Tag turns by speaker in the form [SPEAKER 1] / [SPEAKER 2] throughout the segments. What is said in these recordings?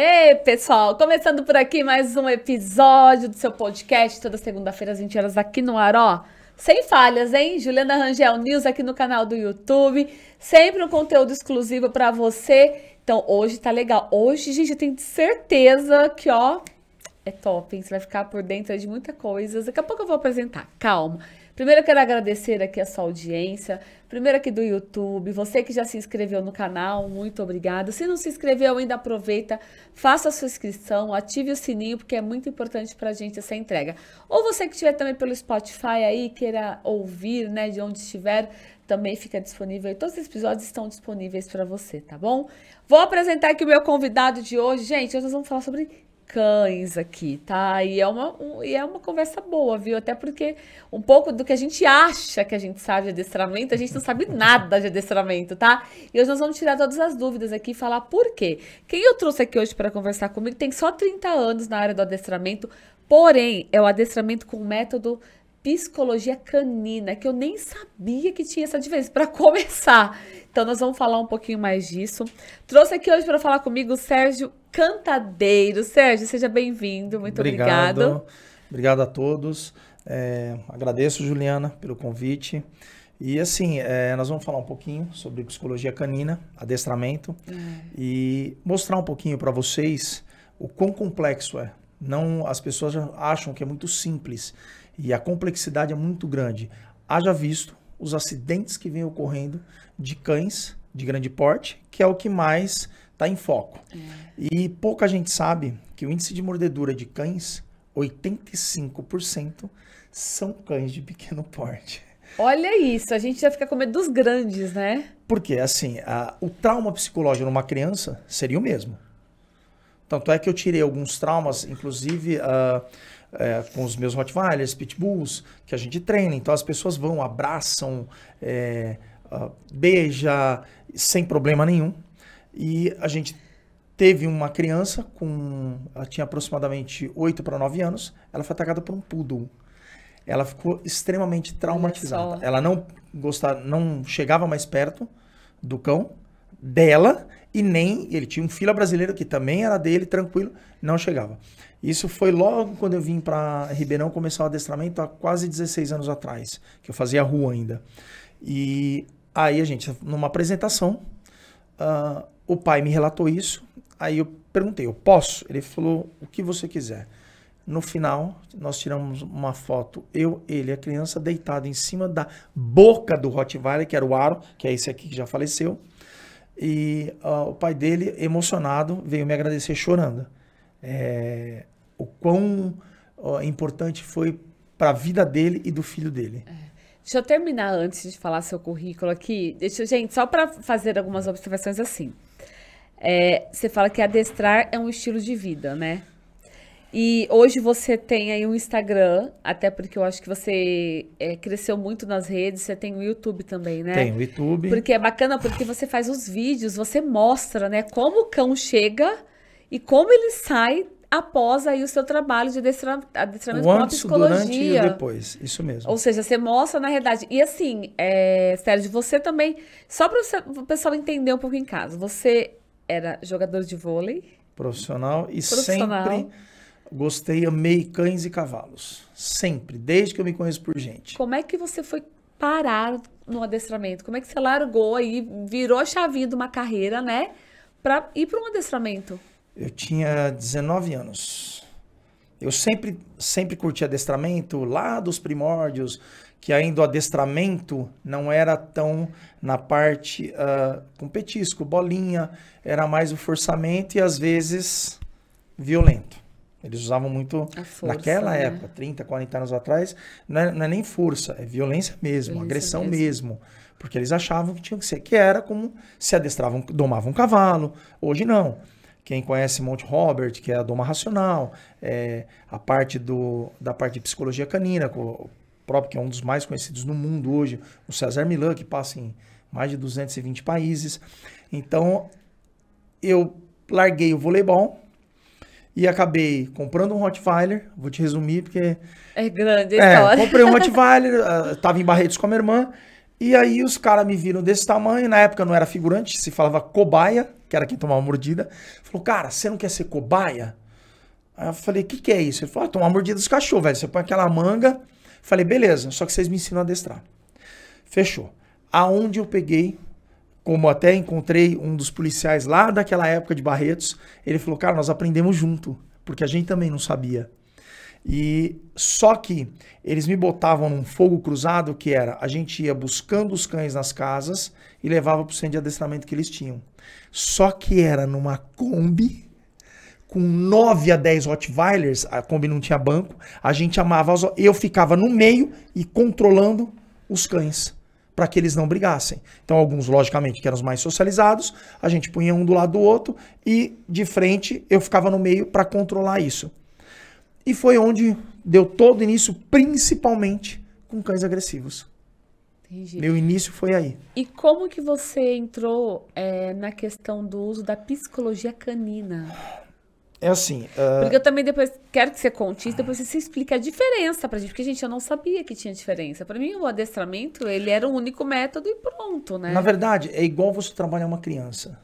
[SPEAKER 1] Ei, pessoal, começando por aqui mais um episódio do seu podcast, toda segunda-feira às 20 horas aqui no Aró. Sem falhas, hein? Juliana Rangel News aqui no canal do YouTube. Sempre um conteúdo exclusivo para você. Então, hoje tá legal. Hoje, gente, eu tenho certeza que, ó, é top, hein? Você vai ficar por dentro de muita coisa. Daqui a pouco eu vou apresentar. Calma. Primeiro eu quero agradecer aqui a sua audiência, Primeiro aqui do YouTube, você que já se inscreveu no canal, muito obrigada. Se não se inscreveu ainda, aproveita, faça a sua inscrição, ative o sininho, porque é muito importante para a gente essa entrega. Ou você que estiver também pelo Spotify aí, queira ouvir, né, de onde estiver, também fica disponível. E todos os episódios estão disponíveis para você, tá bom? Vou apresentar aqui o meu convidado de hoje. Gente, hoje nós vamos falar sobre cães aqui, tá? E é uma, um, e é uma conversa boa, viu? Até porque um pouco do que a gente acha que a gente sabe de adestramento, a gente não sabe nada de adestramento, tá? E hoje nós vamos tirar todas as dúvidas aqui e falar por quê. Quem eu trouxe aqui hoje para conversar comigo tem só 30 anos na área do adestramento, porém é o adestramento com método psicologia canina, que eu nem sabia que tinha essa diferença, para começar. Então, nós vamos falar um pouquinho mais disso. Trouxe aqui hoje para falar comigo o Sérgio Cantadeiro. Sérgio, seja bem-vindo. Muito obrigado. Obrigado,
[SPEAKER 2] obrigado a todos. É, agradeço, Juliana, pelo convite. E assim, é, nós vamos falar um pouquinho sobre psicologia canina, adestramento, é. e mostrar um pouquinho para vocês o quão complexo é. Não, as pessoas acham que é muito simples e a complexidade é muito grande. Haja visto os acidentes que vêm ocorrendo de cães de grande porte, que é o que mais está em foco. É. E pouca gente sabe que o índice de mordedura de cães, 85% são cães de pequeno porte.
[SPEAKER 1] Olha isso, a gente já fica com medo dos grandes, né?
[SPEAKER 2] Porque, assim, a, o trauma psicológico numa criança seria o mesmo. Tanto é que eu tirei alguns traumas, inclusive uh, uh, com os meus Rottweilers, Pitbulls, que a gente treina. Então as pessoas vão, abraçam, é, uh, beija, sem problema nenhum. E a gente teve uma criança com. Ela tinha aproximadamente 8 para 9 anos. Ela foi atacada por um poodle. Ela ficou extremamente traumatizada. Ela não gostava, não chegava mais perto do cão dela e nem ele tinha um fila brasileiro que também era dele, tranquilo, não chegava. Isso foi logo quando eu vim para Ribeirão começar o adestramento há quase 16 anos atrás, que eu fazia rua ainda. E aí a gente numa apresentação, uh, o pai me relatou isso, aí eu perguntei, eu posso? Ele falou, o que você quiser. No final, nós tiramos uma foto, eu, ele, a criança deitada em cima da boca do Rottweiler, que era o Aro, que é esse aqui que já faleceu. E uh, o pai dele, emocionado, veio me agradecer chorando. É, o quão uh, importante foi para a vida dele e do filho dele. É.
[SPEAKER 1] Deixa eu terminar antes de falar seu currículo aqui. Deixa, gente, só para fazer algumas observações assim. É, você fala que adestrar é um estilo de vida, né? E hoje você tem aí um Instagram, até porque eu acho que você é, cresceu muito nas redes, você tem o YouTube também, né? Tem o YouTube. Porque é bacana porque você faz os vídeos, você mostra, né, como o cão chega e como ele sai após aí o seu trabalho de adestra, adestramento o com antes, psicologia. Durante e
[SPEAKER 2] depois, isso mesmo. Ou
[SPEAKER 1] seja, você mostra na realidade. E assim, é, Sérgio, você também, só para o pessoal entender um pouco em casa, você era jogador de vôlei.
[SPEAKER 2] Profissional e profissional. sempre gostei, amei cães e cavalos. Sempre, desde que eu me conheço por gente.
[SPEAKER 1] Como é que você foi parar no adestramento? Como é que você largou aí, virou a chavinha de uma carreira, né? Pra ir para um adestramento?
[SPEAKER 2] Eu tinha 19 anos. Eu sempre, sempre curti adestramento lá dos primórdios que ainda o adestramento não era tão na parte uh, com petisco, bolinha, era mais o forçamento e às vezes violento. Eles usavam muito força, naquela né? época, 30, 40 anos atrás, não é, não é nem força, é violência mesmo, violência agressão mesmo. mesmo. Porque eles achavam que tinha que ser, que era como se adestravam, domavam um cavalo. Hoje não. Quem conhece Monte Robert, que é a doma racional, é, a parte do, da parte de psicologia canina, com, próprio, que é um dos mais conhecidos no mundo hoje, o César Milan, que passa em mais de 220 países. Então, eu larguei o voleibol e acabei comprando um Rottweiler. Vou te resumir porque.
[SPEAKER 1] É grande é, Comprei um
[SPEAKER 2] Rottweiler, estava ah, em Barretos com a minha irmã. E aí os caras me viram desse tamanho. Na época não era figurante, se falava cobaia, que era quem tomava mordida. Falou, cara, você não quer ser cobaia? Aí eu falei, o que, que é isso? Ele falou, ah, tomar mordida dos cachorros, velho. Você põe aquela manga Falei, beleza, só que vocês me ensinam a adestrar. Fechou. Aonde eu peguei, como até encontrei um dos policiais lá daquela época de Barretos, ele falou, cara, nós aprendemos junto, porque a gente também não sabia. E só que eles me botavam num fogo cruzado que era a gente ia buscando os cães nas casas e levava para o centro de adestramento que eles tinham. Só que era numa Kombi com 9 a 10 Rottweilers, a Kombi não tinha banco, a gente amava, eu ficava no meio e controlando os cães para que eles não brigassem. Então, alguns, logicamente, que eram os mais socializados, a gente punha um do lado do outro e de frente eu ficava no meio para controlar isso. E foi onde deu todo início, principalmente com cães agressivos. Entendi. Meu início foi aí.
[SPEAKER 1] E como que você entrou é, na questão do uso da psicologia canina?
[SPEAKER 2] É assim. Uh... Porque eu
[SPEAKER 1] também depois quero que você conte isso, depois você explique a diferença pra gente, porque, gente, eu não sabia que tinha diferença. Para mim, o adestramento, ele era o único método e pronto, né? Na verdade,
[SPEAKER 2] é igual você trabalhar uma criança.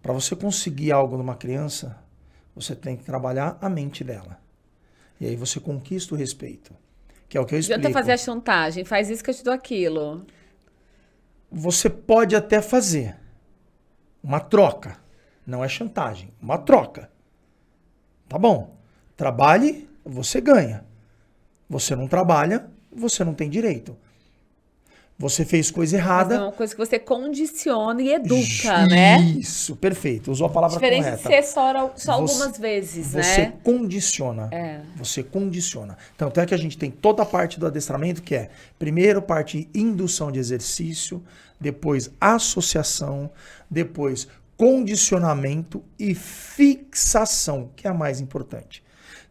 [SPEAKER 2] Para você conseguir algo numa criança, você tem que trabalhar a mente dela. E aí você conquista o respeito, que é o que eu explico. Adianta fazer a
[SPEAKER 1] chantagem, faz isso que eu te dou aquilo.
[SPEAKER 2] Você pode até fazer uma troca. Não é chantagem, uma troca Tá bom. Trabalhe, você ganha. Você não trabalha, você não tem direito. Você fez coisa errada. Mas é
[SPEAKER 1] uma coisa que você condiciona e educa, Isso, né?
[SPEAKER 2] Isso, perfeito. Usou a palavra Diferente correta. Diferente de ser
[SPEAKER 1] só, só algumas vezes, você né? Você
[SPEAKER 2] condiciona. É. Você condiciona. Tanto é que a gente tem toda a parte do adestramento, que é, primeiro, parte indução de exercício, depois associação, depois condicionamento e fixação, que é a mais importante.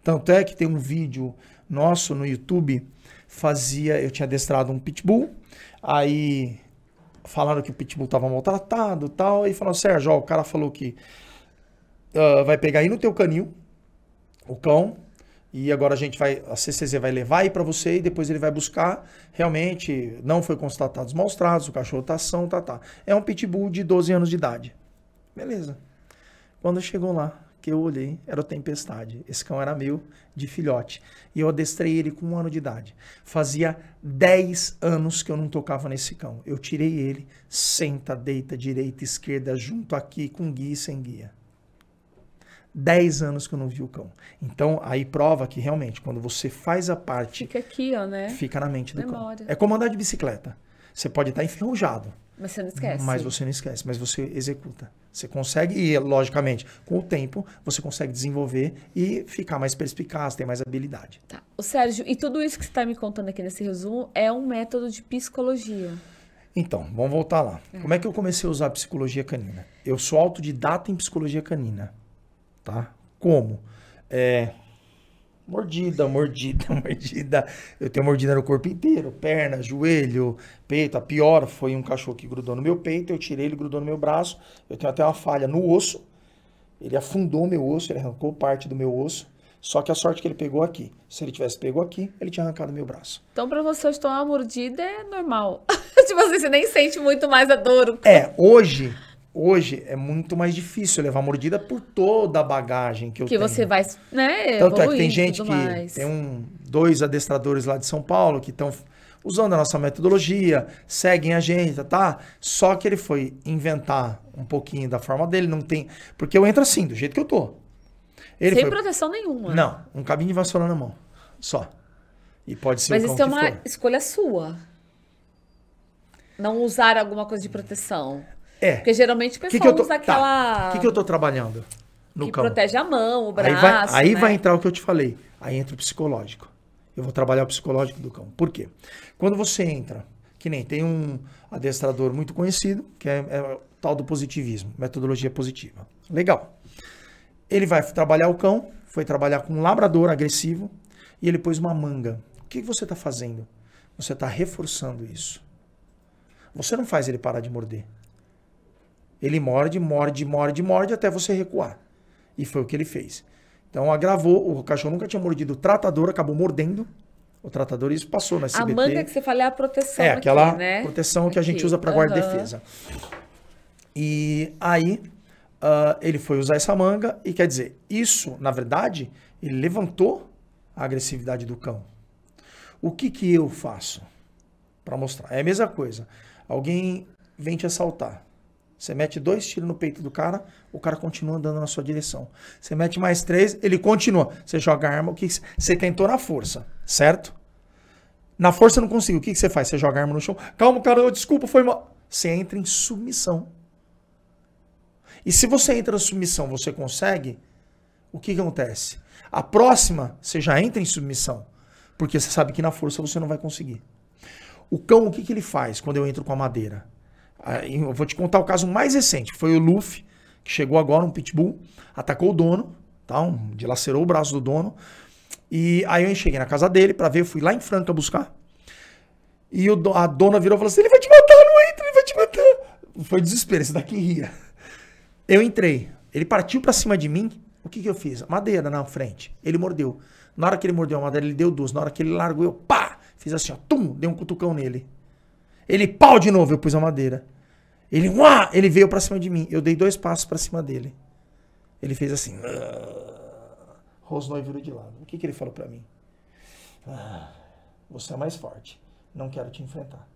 [SPEAKER 2] Tanto é que tem um vídeo nosso no YouTube, fazia, eu tinha adestrado um pitbull, aí falaram que o pitbull estava maltratado tal, e falou, Sérgio, ó, o cara falou que uh, vai pegar aí no teu canil, o cão, e agora a gente vai, a CCZ vai levar aí para você e depois ele vai buscar. Realmente não foi constatados maus tratos, o cachorro tá são tá, tá. É um pitbull de 12 anos de idade. Beleza. Quando chegou lá, que eu olhei, era o Tempestade. Esse cão era meu, de filhote. E eu adestrei ele com um ano de idade. Fazia 10 anos que eu não tocava nesse cão. Eu tirei ele, senta, deita, direita, esquerda, junto aqui, com guia e sem guia. 10 anos que eu não vi o cão. Então, aí prova que realmente, quando você faz a parte.
[SPEAKER 1] Fica aqui, ó, né? Fica
[SPEAKER 2] na mente do Memória. cão. É como andar de bicicleta. Você pode estar enferrujado.
[SPEAKER 1] Mas você não esquece. Mas
[SPEAKER 2] você não esquece, mas você executa. Você consegue, logicamente, com o tempo, você consegue desenvolver e ficar mais perspicaz, ter mais habilidade. Tá.
[SPEAKER 1] O Sérgio, e tudo isso que você está me contando aqui nesse resumo é um método de psicologia.
[SPEAKER 2] Então, vamos voltar lá. É. Como é que eu comecei a usar psicologia canina? Eu sou autodidata em psicologia canina, tá? Como? É, Mordida, mordida, mordida. Eu tenho mordida no corpo inteiro, perna, joelho, peito. A pior foi um cachorro que grudou no meu peito, eu tirei ele, grudou no meu braço. Eu tenho até uma falha no osso. Ele afundou meu osso, ele arrancou parte do meu osso. Só que a sorte que ele pegou aqui. Se ele tivesse pego aqui, ele tinha arrancado meu braço.
[SPEAKER 1] Então, para você, estou uma mordida é normal. tipo assim, você nem sente muito mais a dor.
[SPEAKER 2] É, hoje hoje é muito mais difícil levar mordida por toda a bagagem que eu que tenho. Que você
[SPEAKER 1] vai, né? Tanto é que tem gente que mais. tem um,
[SPEAKER 2] dois adestradores lá de São Paulo que estão usando a nossa metodologia, seguem a gente, tá? Só que ele foi inventar um pouquinho da forma dele, não tem, porque eu entro assim, do jeito que eu tô. Ele Sem foi, proteção
[SPEAKER 1] nenhuma. Não,
[SPEAKER 2] um cabinho de vassoura na mão, só. E pode ser Mas isso é uma for.
[SPEAKER 1] escolha sua. Não usar alguma coisa de proteção. É. Porque geralmente o pessoal que que tô, usa aquela. O tá. que, que eu
[SPEAKER 2] estou tá. trabalhando? No que cão. protege
[SPEAKER 1] a mão, o braço. Aí, vai, aí né? vai
[SPEAKER 2] entrar o que eu te falei. Aí entra o psicológico. Eu vou trabalhar o psicológico do cão. Por quê? Quando você entra, que nem tem um adestrador muito conhecido, que é, é o tal do positivismo, metodologia positiva. Legal. Ele vai trabalhar o cão, foi trabalhar com um labrador agressivo e ele pôs uma manga. O que você está fazendo? Você está reforçando isso. Você não faz ele parar de morder. Ele morde, morde, morde, morde até você recuar. E foi o que ele fez. Então agravou, o cachorro nunca tinha mordido o tratador, acabou mordendo o tratador isso passou na SBT. A manga que
[SPEAKER 1] você fala é a proteção. É, aqui, aquela né? proteção aqui. que a gente usa para guarda uhum. defesa.
[SPEAKER 2] E aí uh, ele foi usar essa manga e quer dizer, isso, na verdade, ele levantou a agressividade do cão. O que que eu faço para mostrar? É a mesma coisa. Alguém vem te assaltar. Você mete dois tiros no peito do cara, o cara continua andando na sua direção. Você mete mais três, ele continua. Você joga a arma, o que você tentou na força, certo? Na força não consigo. O que você faz? Você joga a arma no chão. Calma, cara, eu desculpa, foi mal. Você entra em submissão. E se você entra em submissão, você consegue, o que, que acontece? A próxima, você já entra em submissão. Porque você sabe que na força você não vai conseguir. O cão, o que, que ele faz quando eu entro com a madeira? Ah, eu vou te contar o caso mais recente, que foi o Luffy, que chegou agora, um pitbull, atacou o dono, tá? Um, dilacerou o braço do dono. E aí eu cheguei na casa dele para ver, fui lá em Franca buscar. E o, a dona virou e falou assim: ele vai te matar, não entra, ele vai te matar. Foi desespero, esse daqui ria. Eu entrei, ele partiu para cima de mim. O que, que eu fiz? Madeira na frente. Ele mordeu. Na hora que ele mordeu a madeira, ele deu duas. Na hora que ele largou, eu pá! Fiz assim, ó, tum! Dei um cutucão nele. Ele pau de novo, eu pus a madeira. Ele, uá, ele veio para cima de mim. Eu dei dois passos para cima dele. Ele fez assim. e ah", virou de lado. O que, que ele falou para mim? Ah, você é mais forte. Não quero te enfrentar.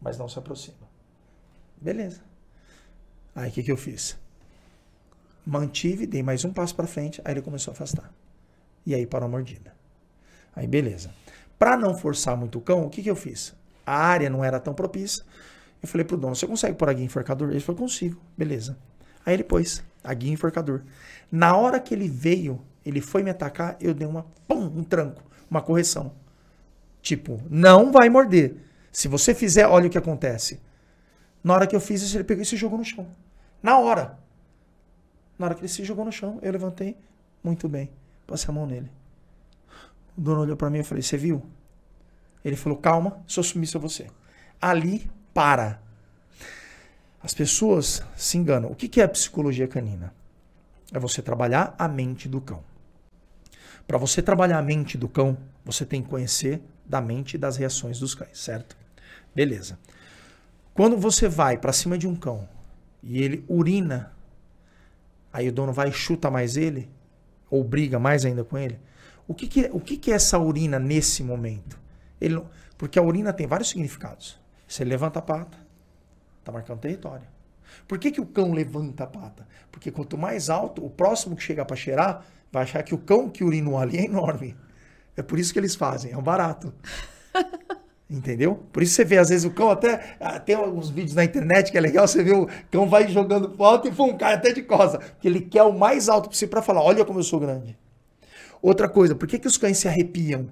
[SPEAKER 2] Mas não se aproxima. Beleza. Aí o que, que eu fiz? Mantive, dei mais um passo para frente. Aí ele começou a afastar. E aí parou a mordida. Aí beleza. Para não forçar muito o cão, o que, que eu fiz? a área não era tão propícia. Eu falei pro dono, você consegue pôr a guia enforcador? Ele falou, consigo, beleza. Aí ele pôs a guia enforcador. Na hora que ele veio, ele foi me atacar, eu dei uma, pum, um tranco, uma correção. Tipo, não vai morder. Se você fizer, olha o que acontece. Na hora que eu fiz isso, ele pegou e se jogou no chão. Na hora. Na hora que ele se jogou no chão, eu levantei, muito bem, passei a mão nele. O dono olhou para mim e falei, você viu? Ele falou: calma, sou submisso a você. Ali, para. As pessoas se enganam. O que é psicologia canina? É você trabalhar a mente do cão. Para você trabalhar a mente do cão, você tem que conhecer da mente e das reações dos cães, certo? Beleza. Quando você vai para cima de um cão e ele urina, aí o dono vai e chuta mais ele, ou briga mais ainda com ele, o que, que, é, o que, que é essa urina nesse momento? Ele não... Porque a urina tem vários significados. Você levanta a pata, está marcando território. Por que, que o cão levanta a pata? Porque quanto mais alto, o próximo que chegar para cheirar vai achar que o cão que urinou ali é enorme. É por isso que eles fazem, é um barato. Entendeu? Por isso você vê, às vezes, o cão até. Ah, tem alguns vídeos na internet que é legal, você vê o cão vai jogando pro alto e pum, cai até de costa. Porque ele quer o mais alto possível para falar: olha como eu sou grande. Outra coisa, por que, que os cães se arrepiam?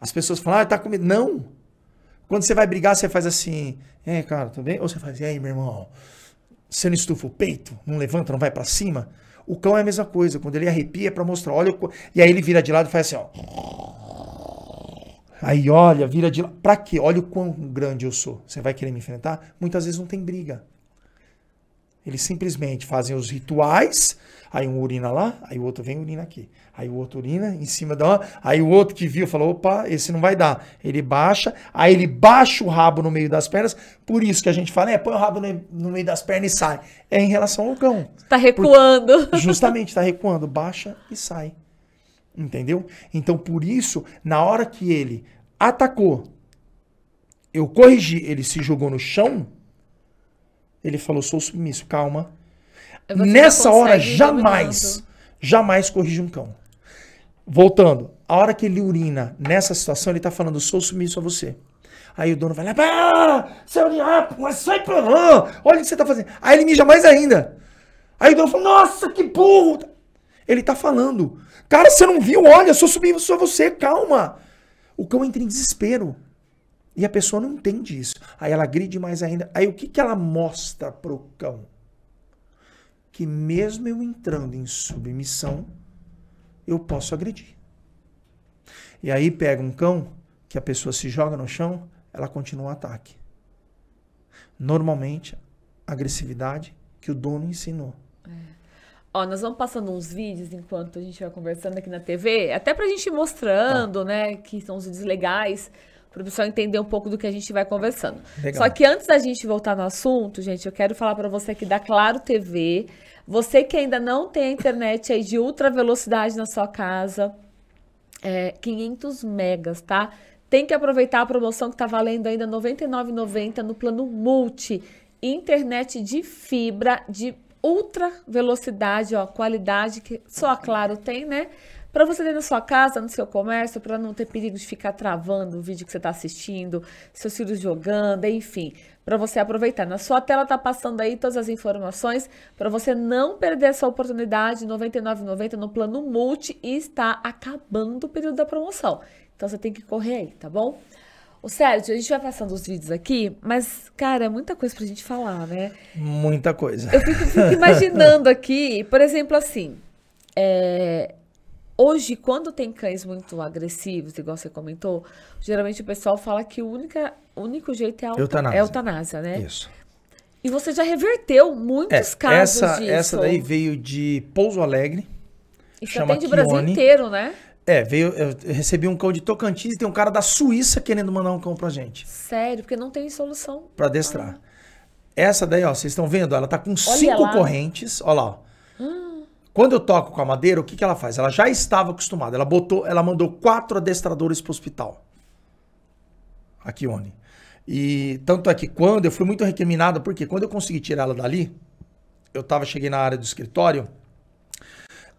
[SPEAKER 2] As pessoas falam, ah, tá com medo. Não. Quando você vai brigar, você faz assim, é, cara, tudo tá bem? Ou você faz, e aí, meu irmão? Você não estufa o peito? Não levanta, não vai para cima? O cão é a mesma coisa. Quando ele arrepia, é pra mostrar, olha. O... E aí ele vira de lado e faz assim, ó. Aí olha, vira de lado. Pra quê? Olha o quão grande eu sou. Você vai querer me enfrentar? Muitas vezes não tem briga. Eles simplesmente fazem os rituais, aí um urina lá, aí o outro vem e urina aqui. Aí o outro urina em cima da. Aí o outro que viu falou: opa, esse não vai dar. Ele baixa, aí ele baixa o rabo no meio das pernas. Por isso que a gente fala: é, põe o rabo no meio das pernas e sai. É em relação ao cão. Tá recuando. justamente, tá recuando. Baixa e sai. Entendeu? Então, por isso, na hora que ele atacou, eu corrigi, ele se jogou no chão ele falou, sou submisso, calma. Nessa hora, jamais, jamais corrige um cão. Voltando, a hora que ele urina nessa situação, ele tá falando, sou submisso a você. Aí o dono vai lá, ah, seu ah, sai pra lá, olha o que você tá fazendo. Aí ele mija mais ainda. Aí o dono fala, nossa, que burro. Ele tá falando, cara, você não viu, olha, sou submisso a você, calma. O cão entra em desespero. E a pessoa não entende isso. Aí ela gride mais ainda. Aí o que, que ela mostra pro cão? Que mesmo eu entrando em submissão, eu posso agredir. E aí pega um cão que a pessoa se joga no chão, ela continua o ataque. Normalmente, agressividade que o dono ensinou.
[SPEAKER 1] É. Ó, nós vamos passando uns vídeos enquanto a gente vai conversando aqui na TV, até pra gente ir mostrando, tá. né, que são os vídeos legais. Para o pessoal entender um pouco do que a gente vai conversando. Legal. Só que antes da gente voltar no assunto, gente, eu quero falar para você aqui da Claro TV. Você que ainda não tem a internet aí de ultra velocidade na sua casa, é, 500 megas, tá? Tem que aproveitar a promoção que está valendo ainda R$ 99,90 no plano Multi. Internet de fibra de ultra velocidade, ó, qualidade que só a Claro tem, né? para você ter na sua casa, no seu comércio, para não ter perigo de ficar travando o vídeo que você está assistindo, seus filhos jogando, enfim, para você aproveitar. Na sua tela tá passando aí todas as informações para você não perder essa oportunidade. 99,90 no plano multi e está acabando o período da promoção. Então você tem que correr aí, tá bom? O Sérgio, a gente vai passando os vídeos aqui, mas, cara, é muita coisa pra gente falar, né?
[SPEAKER 2] Muita coisa. Eu fico, fico imaginando
[SPEAKER 1] aqui, por exemplo, assim, é, Hoje, quando tem cães muito agressivos, igual você comentou, geralmente o pessoal fala que o única, único jeito é a é eutanásia. É eutanásia, né? Isso. E você já reverteu muitos é, casos essa, disso. Essa daí
[SPEAKER 2] veio de Pouso Alegre.
[SPEAKER 1] E chama tem de Brasil inteiro, né?
[SPEAKER 2] É, veio, eu recebi um cão de Tocantins e tem um cara da Suíça querendo mandar um cão pra gente.
[SPEAKER 1] Sério, porque não tem solução.
[SPEAKER 2] Pra destrar. Ah. Essa daí, ó, vocês estão vendo? Ela tá com Olha cinco lá. correntes. Olha lá, ó. Hum. Quando eu toco com a madeira, o que, que ela faz? Ela já estava acostumada. Ela botou, ela mandou quatro adestradores para o hospital. Aqui, Oni. E tanto é que quando eu fui muito recriminado, porque quando eu consegui tirá-la dali, eu tava, cheguei na área do escritório,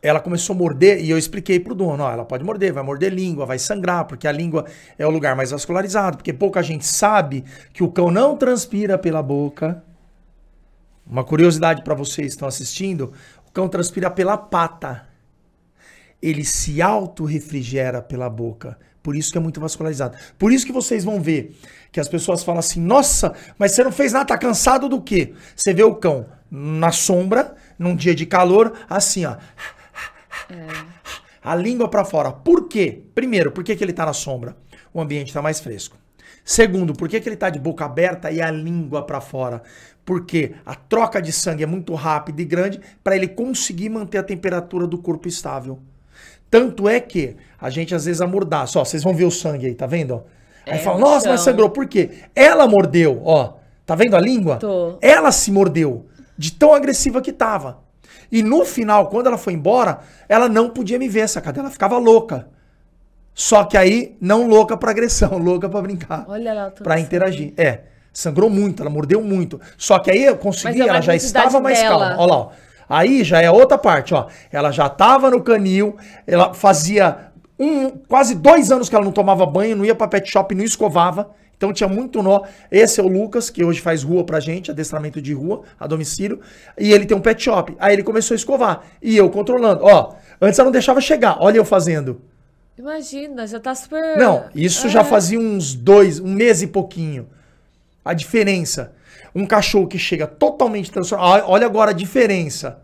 [SPEAKER 2] ela começou a morder e eu expliquei pro dono, ó, ela pode morder, vai morder língua, vai sangrar, porque a língua é o lugar mais vascularizado, porque pouca gente sabe que o cão não transpira pela boca. Uma curiosidade para vocês que estão assistindo, cão transpira pela pata. Ele se auto-refrigera pela boca. Por isso que é muito vascularizado. Por isso que vocês vão ver que as pessoas falam assim: nossa, mas você não fez nada, tá cansado do quê? Você vê o cão na sombra, num dia de calor, assim, ó. É. A língua para fora. Por quê? Primeiro, por que, que ele tá na sombra? O ambiente tá mais fresco. Segundo, por que, que ele tá de boca aberta e a língua para fora? porque a troca de sangue é muito rápida e grande para ele conseguir manter a temperatura do corpo estável. Tanto é que a gente às vezes amordaça. Ó, vocês vão ver o sangue aí, tá vendo?
[SPEAKER 1] Aí é, fala, nossa, mas sangrou.
[SPEAKER 2] Por quê? Ela mordeu, ó. Tá vendo a língua? Tô. Ela se mordeu de tão agressiva que tava. E no final, quando ela foi embora, ela não podia me ver, saca? Ela ficava louca. Só que aí, não louca pra agressão, louca pra brincar.
[SPEAKER 1] Olha lá, pra
[SPEAKER 2] interagir. É. Sangrou muito, ela mordeu muito. Só que aí eu consegui, é ela já estava mais dela. calma. Olha lá, ó. Aí já é outra parte, ó. Ela já estava no canil, ela fazia um, quase dois anos que ela não tomava banho, não ia pra pet shop, não escovava. Então tinha muito nó. Esse é o Lucas, que hoje faz rua pra gente, adestramento de rua, a domicílio. E ele tem um pet shop. Aí ele começou a escovar. E eu controlando. Ó, antes ela não deixava chegar. Olha eu fazendo.
[SPEAKER 1] Imagina, já tá super. Não, isso é. já ah. fazia
[SPEAKER 2] uns dois, um mês e pouquinho. A diferença. Um cachorro que chega totalmente transformado. Olha agora a diferença.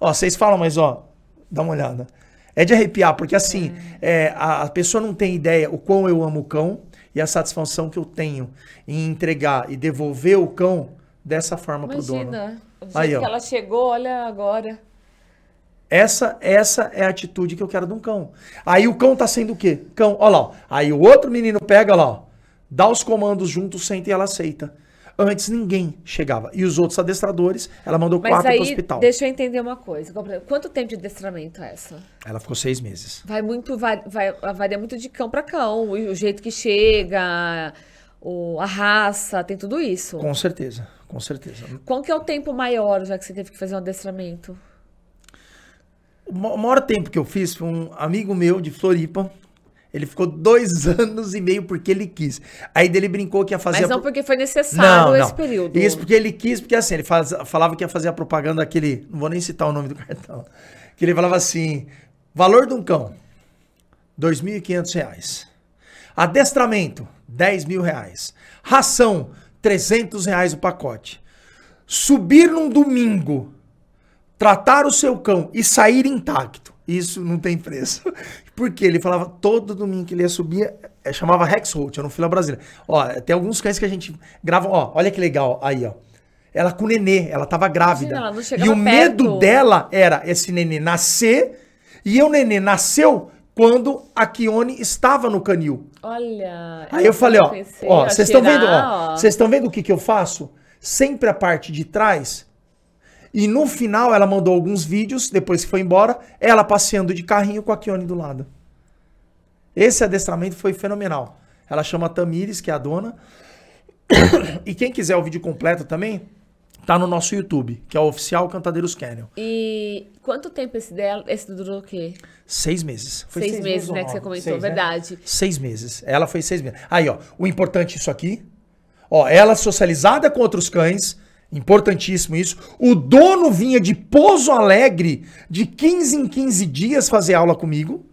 [SPEAKER 2] Ó, vocês falam, mas ó, dá uma olhada. É de arrepiar, porque assim, é, a, a, pessoa não tem ideia o quão eu amo o cão e a satisfação que eu tenho em entregar e devolver o cão dessa forma para o dono. Imagina, aí ó.
[SPEAKER 1] ela chegou, olha agora.
[SPEAKER 2] Essa, essa é a atitude que eu quero de um cão. Aí o cão tá sendo o quê? Cão, ó lá. Ó. Aí o outro menino pega, ó lá, ó dá os comandos junto, senta e ela aceita. Antes ninguém chegava. E os outros adestradores, ela mandou Mas quatro aí, pro hospital. Deixa
[SPEAKER 1] eu entender uma coisa. Quanto tempo de adestramento é essa?
[SPEAKER 2] Ela ficou seis meses.
[SPEAKER 1] Vai muito, vai, vai, varia muito de cão para cão. O jeito que chega, o, a raça, tem tudo isso. Com
[SPEAKER 2] certeza, com certeza.
[SPEAKER 1] Qual que é o tempo maior, já que você teve que fazer um adestramento?
[SPEAKER 2] O maior tempo que eu fiz foi um amigo meu de Floripa, ele ficou dois anos e meio porque ele quis. Aí dele brincou que ia fazer. Mas não porque foi necessário não, esse período. Isso porque ele quis, porque assim, ele faz, falava que ia fazer a propaganda daquele. Não vou nem citar o nome do cartão. Que ele falava assim: valor de um cão, R$ 2.500. Adestramento, R$ mil reais. Ração, 300 reais o pacote. Subir num domingo, tratar o seu cão e sair intacto, isso não tem preço. Porque ele falava todo domingo que ele ia subir, é, chamava Rex Road, era um fila brasileira. Ó, tem alguns cães que a gente grava, ó, olha que legal, aí, ó. Ela com o nenê, ela tava grávida. Imagina, ela e o perto. medo dela era esse nenê nascer, e o nenê nasceu quando a Kione estava no canil.
[SPEAKER 1] Olha. Aí eu falei, ó, ó, vocês estão vendo, ó, vocês estão
[SPEAKER 2] vendo o que que eu faço? Sempre a parte de trás e no final ela mandou alguns vídeos, depois que foi embora, ela passeando de carrinho com a Kione do lado. Esse adestramento foi fenomenal. Ela chama Tamires, que é a dona. e quem quiser o vídeo completo também, tá no nosso YouTube, que é o oficial Cantadeiros Canyon.
[SPEAKER 1] E quanto tempo esse dela, esse durou o quê?
[SPEAKER 2] Seis meses. Foi seis, seis meses, né, que você comentou, seis, né? verdade. Né? Seis meses. Ela foi seis meses. Aí, ó, o importante é isso aqui. Ó, ela socializada com outros cães, Importantíssimo isso. O dono vinha de Pozo Alegre de 15 em 15 dias fazer aula comigo.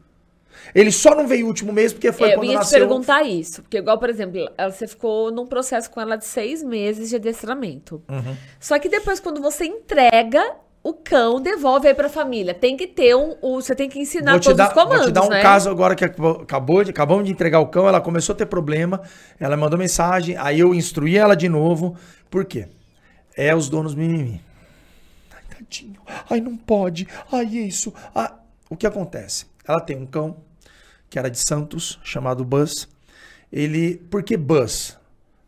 [SPEAKER 2] Ele só não veio o último mês porque foi é, quando nasceu... Eu ia te perguntar
[SPEAKER 1] isso. Porque igual, por exemplo, você ficou num processo com ela de seis meses de adestramento. Uhum. Só que depois, quando você entrega, o cão devolve aí pra família. Tem que ter um... um você tem que ensinar todos dar, os comandos, Vou te dar um né? caso
[SPEAKER 2] agora que acabou de, acabamos de entregar o cão. Ela começou a ter problema. Ela mandou mensagem. Aí eu instruí ela de novo. Por quê? é os donos mimimi. Ai, tá, tadinho. Ai, não pode. Ai, é isso. Ah, o que acontece? Ela tem um cão que era de Santos, chamado Buzz. Ele, por que Buzz?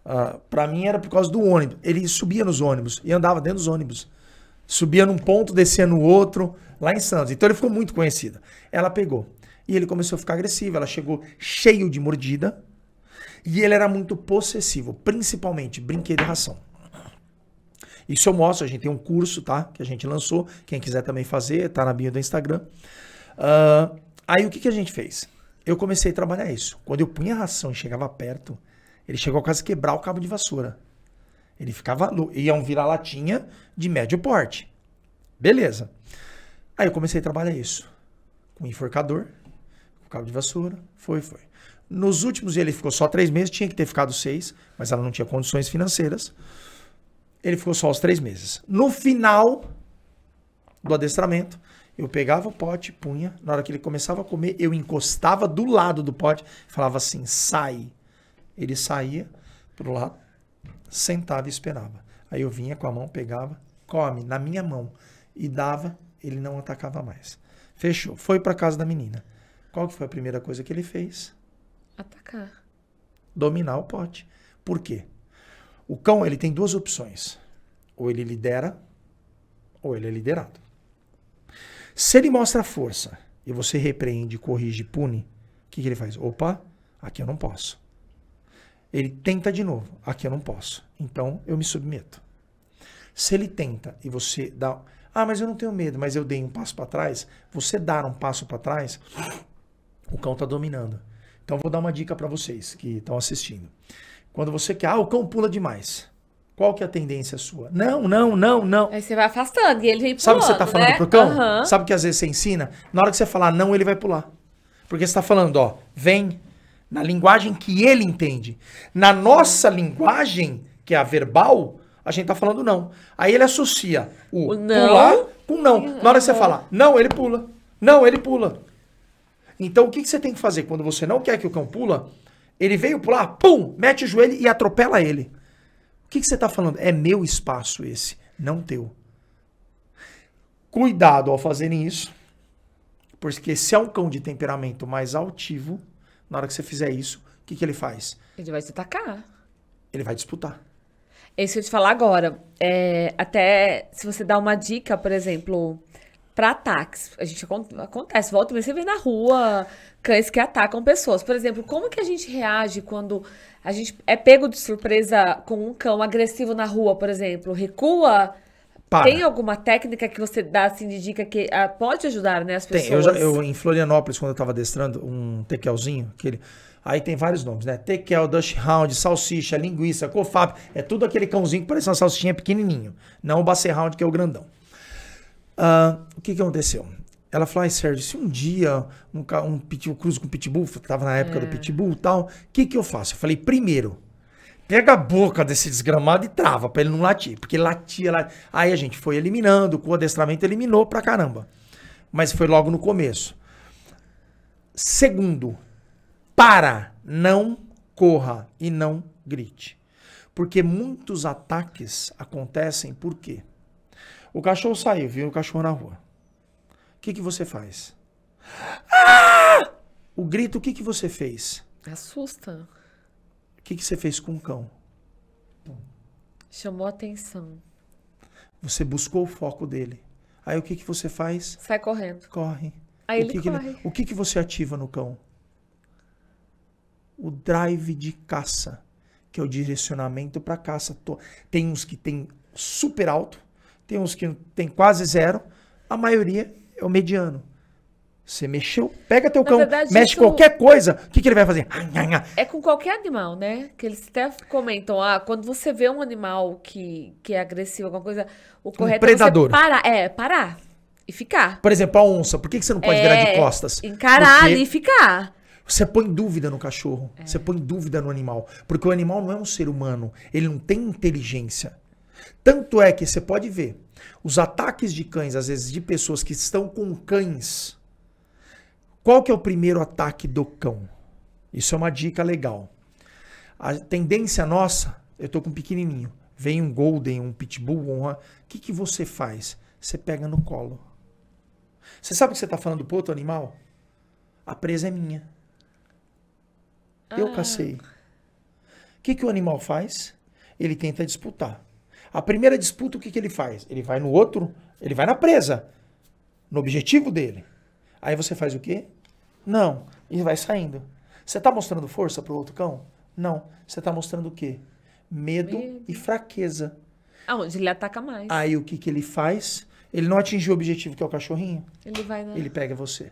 [SPEAKER 2] Ah, para mim era por causa do ônibus. Ele subia nos ônibus e andava dentro dos ônibus. Subia num ponto, descia no outro, lá em Santos. Então ele ficou muito conhecido. Ela pegou. E ele começou a ficar agressivo. Ela chegou cheio de mordida. E ele era muito possessivo, principalmente brinquedo e ração. Isso eu mostro, a gente tem um curso, tá? Que a gente lançou. Quem quiser também fazer, tá na bio do Instagram. Uh, aí o que, que a gente fez? Eu comecei a trabalhar isso. Quando eu punha a ração e chegava perto, ele chegou a quase quebrar o cabo de vassoura. Ele ficava Ia um vira-latinha de médio porte. Beleza. Aí eu comecei a trabalhar isso. Com enforcador, com cabo de vassoura. Foi, foi. Nos últimos ele ficou só três meses, tinha que ter ficado seis, mas ela não tinha condições financeiras ele ficou só os três meses. No final do adestramento, eu pegava o pote, punha, na hora que ele começava a comer, eu encostava do lado do pote, falava assim, sai. Ele saía pro lado, sentava e esperava. Aí eu vinha com a mão, pegava, come, na minha mão, e dava, ele não atacava mais. Fechou, foi para casa da menina. Qual que foi a primeira coisa que ele fez? Atacar. Dominar o pote. Por quê? O cão ele tem duas opções: ou ele lidera, ou ele é liderado. Se ele mostra força e você repreende, corrige, pune, o que, que ele faz? Opa, aqui eu não posso. Ele tenta de novo, aqui eu não posso. Então eu me submeto. Se ele tenta e você dá, ah, mas eu não tenho medo, mas eu dei um passo para trás, você dar um passo para trás, o cão está dominando. Então vou dar uma dica para vocês que estão assistindo. Quando você quer, ah, o cão pula demais. Qual que é a tendência sua? Não, não, não, não.
[SPEAKER 1] Aí você vai afastando e ele vem pulando, Sabe o que você tá falando né? pro cão? Uhum.
[SPEAKER 2] Sabe que às vezes você ensina? Na hora que você falar não, ele vai pular. Porque você tá falando, ó, vem na linguagem que ele entende. Na nossa linguagem, que é a verbal, a gente tá falando não. Aí ele associa o,
[SPEAKER 1] o não. pular
[SPEAKER 2] com não. Na hora que você falar não, ele pula. Não, ele pula. Então o que, que você tem que fazer quando você não quer que o cão pula? Ele veio pular, pum, mete o joelho e atropela ele. O que, que você está falando? É meu espaço esse, não teu. Cuidado ao fazerem isso, porque se é um cão de temperamento mais altivo, na hora que você fizer isso, o que, que ele faz?
[SPEAKER 1] Ele vai se atacar?
[SPEAKER 2] Ele vai disputar.
[SPEAKER 1] Isso que eu te falar agora. É, até se você dá uma dica, por exemplo, para ataques. A gente acontece, volta e você vê na rua cães que atacam pessoas. Por exemplo, como que a gente reage quando a gente é pego de surpresa com um cão agressivo na rua, por exemplo? Recua? Para. Tem alguma técnica que você dá assim de dica que ah, pode ajudar né, as pessoas? Tem. Eu, já, eu
[SPEAKER 2] em Florianópolis, quando eu estava adestrando, um tequelzinho, aquele. Aí tem vários nomes, né? Tequel, Dutch Hound, salsicha, linguiça, cofab. É tudo aquele cãozinho que parece uma salsichinha pequenininho. Não o Basset Hound, que é o grandão. Ah, o que, que aconteceu? Ela falou, ai Sérgio, se um dia um, um, pitbull, cruzo com pitbull, tava na época é. do pitbull e tal, o que, que eu faço? Eu falei, primeiro, pega a boca desse desgramado e trava pra ele não latir, porque latia, latia. Aí a gente foi eliminando, com o adestramento eliminou pra caramba. Mas foi logo no começo. Segundo, para, não corra e não grite. Porque muitos ataques acontecem por quê? O cachorro saiu, viu o cachorro na rua. O que, que você faz? Ah! O grito, o que, que você fez?
[SPEAKER 1] Assusta.
[SPEAKER 2] O que, que você fez com o cão?
[SPEAKER 1] Chamou atenção.
[SPEAKER 2] Você buscou o foco dele. Aí o que, que você faz?
[SPEAKER 1] Sai correndo. Corre. Aí o ele que corre. Que,
[SPEAKER 2] o que, que você ativa no cão? O drive de caça, que é o direcionamento para caça. Tem uns que tem super alto, tem uns que tem quase zero, a maioria é o mediano. Você mexeu, pega teu Na cão, verdade, mexe isso- qualquer coisa, o que, que ele vai fazer?
[SPEAKER 1] É com qualquer animal, né? Que eles até comentam, ah, quando você vê um animal que, que é agressivo, alguma coisa, o correto predador. é você parar, é, parar e ficar.
[SPEAKER 2] Por exemplo, a onça, por que, que você não pode virar de é, costas? Encarar Porque ali e
[SPEAKER 1] ficar.
[SPEAKER 2] Você põe dúvida no cachorro, é. você põe dúvida no animal. Porque o animal não é um ser humano, ele não tem inteligência. Tanto é que você pode ver, os ataques de cães, às vezes de pessoas que estão com cães. Qual que é o primeiro ataque do cão? Isso é uma dica legal. A tendência nossa, eu tô com um pequenininho, vem um golden, um pitbull, um... o que que você faz? Você pega no colo. Você sabe que você tá falando pro outro animal? A presa é minha.
[SPEAKER 1] Eu ah. cacei.
[SPEAKER 2] O que que o animal faz? Ele tenta disputar. A primeira disputa, o que, que ele faz? Ele vai no outro, ele vai na presa, no objetivo dele. Aí você faz o quê? Não. E vai saindo. Você está mostrando força para o outro cão? Não. Você está mostrando o quê? Medo, Medo. e fraqueza.
[SPEAKER 1] Aonde ele ataca mais.
[SPEAKER 2] Aí o que, que ele faz? Ele não atingiu o objetivo que é o cachorrinho.
[SPEAKER 1] Ele vai na... Ele
[SPEAKER 2] pega você.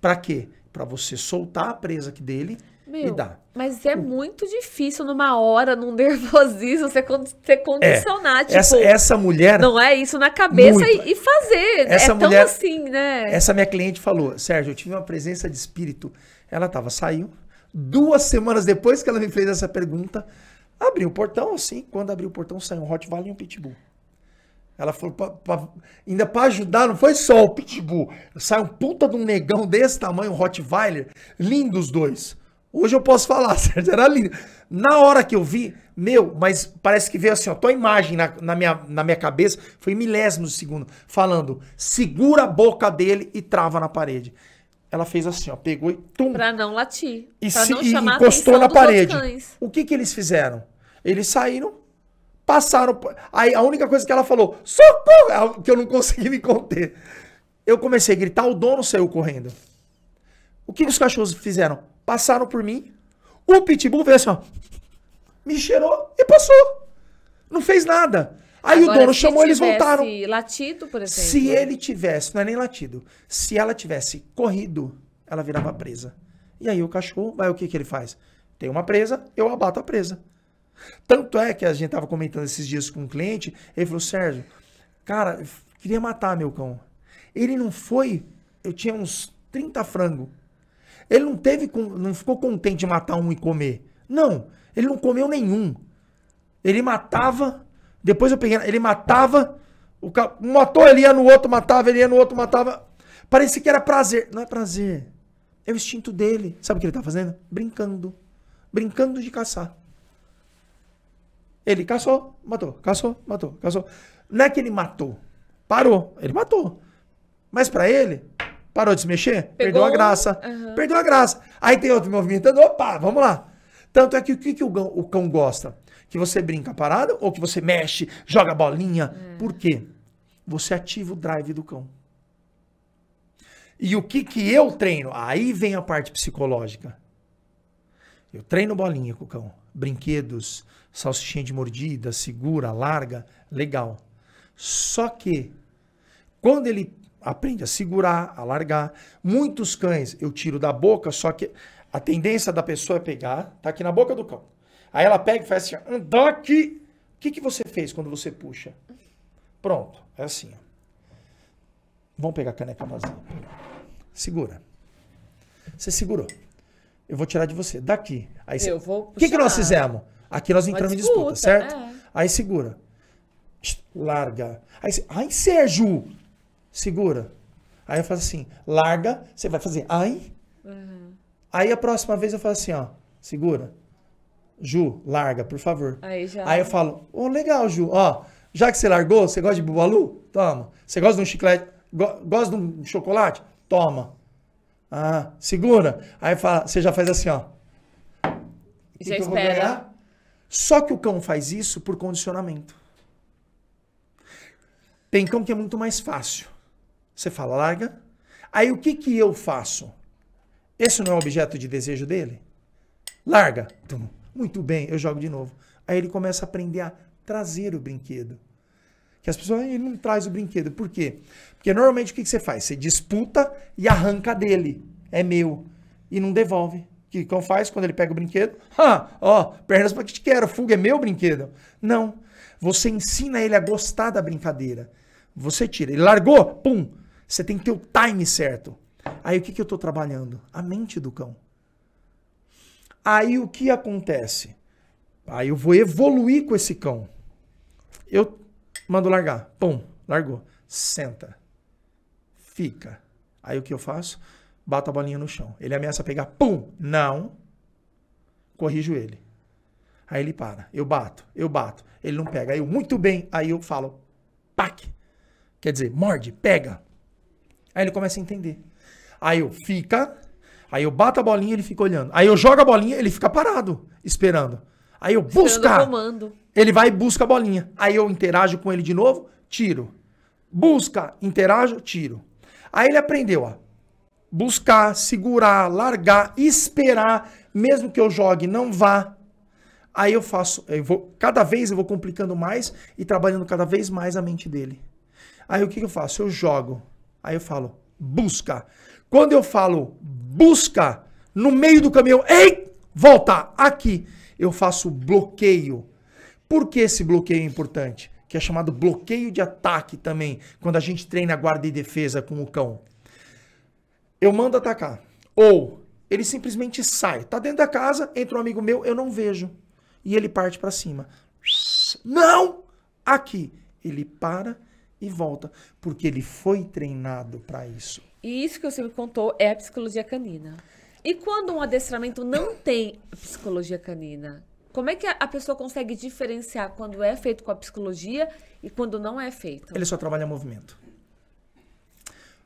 [SPEAKER 2] Para quê? Para você soltar a presa aqui dele
[SPEAKER 1] meu, e dá. Mas é muito difícil numa hora, num nervosismo, você ter condicionar. É, tipo, essa, essa mulher. Não é isso na cabeça e, e, fazer. Né? Essa é mulher, tão assim, né? Essa
[SPEAKER 2] minha cliente falou: Sérgio, eu tive uma presença de espírito. Ela tava, saiu. Duas semanas depois que ela me fez essa pergunta, abriu o portão assim. Quando abriu o portão, saiu um Rottweiler e um Pitbull. Ela falou, pra, pra, ainda para ajudar, não foi só o Pitbull. Sai um puta de um negão desse tamanho, um Rottweiler. Lindo os dois. Hoje eu posso falar, certo? Era lindo. Na hora que eu vi, meu, mas parece que veio assim, ó, tua imagem na, na, minha, na minha cabeça, foi milésimos de segundo, falando, segura a boca dele e trava na parede. Ela fez assim, ó, pegou e
[SPEAKER 1] tum. Pra não latir. E, pra se, não e encostou na parede.
[SPEAKER 2] O que que eles fizeram? Eles saíram, passaram. Aí a única coisa que ela falou, socorro! É que eu não consegui me conter. Eu comecei a gritar, o dono saiu correndo. O que, que os cachorros fizeram? passaram por mim. O pitbull veio assim, ó. Me cheirou e passou. Não fez nada. Aí Agora, o dono chamou, eles voltaram. Se
[SPEAKER 1] latido, por exemplo. Se ele
[SPEAKER 2] tivesse, não é nem latido. Se ela tivesse corrido, ela virava presa. E aí o cachorro, vai o que que ele faz? Tem uma presa, eu abato a presa. Tanto é que a gente tava comentando esses dias com um cliente, ele falou: "Sérgio, cara, queria matar meu cão. Ele não foi, eu tinha uns 30 frango. Ele não teve, não ficou contente de matar um e comer. Não, ele não comeu nenhum. Ele matava, depois eu peguei, ele matava, o matou, ele ia no outro, matava, ele ia no outro, matava. Parecia que era prazer. Não é prazer. É o instinto dele. Sabe o que ele tá fazendo? Brincando. Brincando de caçar. Ele caçou, matou, caçou, matou, caçou. Não é que ele matou. Parou, ele matou. Mas para ele, Parou de se mexer? Pegou perdeu a graça. Uhum. Perdeu a graça. Aí tem outro movimentando, opa, vamos lá. Tanto é que o que, que o, cão, o cão gosta? Que você brinca parado ou que você mexe, joga bolinha? Hum. Por quê? Você ativa o drive do cão. E o que, que eu treino? Aí vem a parte psicológica. Eu treino bolinha com o cão. Brinquedos, salsichinha de mordida, segura, larga, legal. Só que, quando ele aprende a segurar, a largar. Muitos cães eu tiro da boca, só que a tendência da pessoa é pegar, tá aqui na boca do cão. Aí ela pega e faz assim, hum, aqui. O que, que você fez quando você puxa? Pronto, é assim. Ó. Vamos pegar a caneca vazia. Segura. Você segurou. Eu vou tirar de você. Daqui. Aí Eu vou puxar. O que, que nós fizemos? Aqui nós entramos disputa, em disputa, certo? É. Aí segura. Larga. Aí, você... Ai, Sérgio! segura. Aí eu falo assim, larga, você vai fazer, ai. Uhum. Aí a próxima vez eu falo assim, ó, segura. Ju, larga, por favor.
[SPEAKER 1] Aí, já... Aí eu falo,
[SPEAKER 2] ô, oh, legal, Ju, ó, já que você largou, você gosta de bubalu? Toma. Você gosta de um chiclete? gosta de um chocolate? Toma. Ah, segura. Aí fala, você já faz assim, ó.
[SPEAKER 1] E já espera.
[SPEAKER 2] Só que o cão faz isso por condicionamento. Tem cão que é muito mais fácil. Você fala, larga. Aí o que, que eu faço? Esse não é objeto de desejo dele? Larga. Muito bem, eu jogo de novo. Aí ele começa a aprender a trazer o brinquedo. Que as pessoas, ele não traz o brinquedo. Por quê? Porque normalmente o que, que você faz? Você disputa e arranca dele. É meu. E não devolve que o cão faz quando ele pega o brinquedo? Ah, ó, pernas para que te quero, fuga é meu brinquedo. Não. Você ensina ele a gostar da brincadeira. Você tira. Ele largou, pum, você tem que ter o time certo. Aí o que, que eu estou trabalhando? A mente do cão. Aí o que acontece? Aí eu vou evoluir com esse cão. Eu mando largar. Pum, largou. Senta. Fica. Aí o que eu faço? Bato a bolinha no chão. Ele ameaça pegar. Pum, não. Corrijo ele. Aí ele para. Eu bato, eu bato. Ele não pega. Aí eu, muito bem. Aí eu falo, pac. Quer dizer, morde, pega. Aí ele começa a entender. Aí eu fica, aí eu bato a bolinha, ele fica olhando. Aí eu jogo a bolinha, ele fica parado, esperando. Aí eu busca. Ele vai e busca a bolinha. Aí eu interajo com ele de novo, tiro. Busca, interajo, tiro. Aí ele aprendeu, ó. Buscar, segurar, largar, esperar, mesmo que eu jogue, não vá. Aí eu faço, eu vou, cada vez eu vou complicando mais e trabalhando cada vez mais a mente dele. Aí o que, que eu faço? Eu jogo. Aí eu falo, busca. Quando eu falo busca, no meio do caminho, ei, volta aqui, eu faço bloqueio. Por que esse bloqueio é importante? Que é chamado bloqueio de ataque também, quando a gente treina guarda e defesa com o cão. Eu mando atacar. Ou ele simplesmente sai. Tá dentro da casa, entra um amigo meu, eu não vejo. E ele parte para cima. Não! Aqui. Ele para e volta, porque ele foi treinado para isso.
[SPEAKER 1] E isso que você me contou é a psicologia canina. E quando um adestramento não tem psicologia canina, como é que a pessoa consegue diferenciar quando é feito com a psicologia e quando não é feito? Ele só
[SPEAKER 2] trabalha movimento.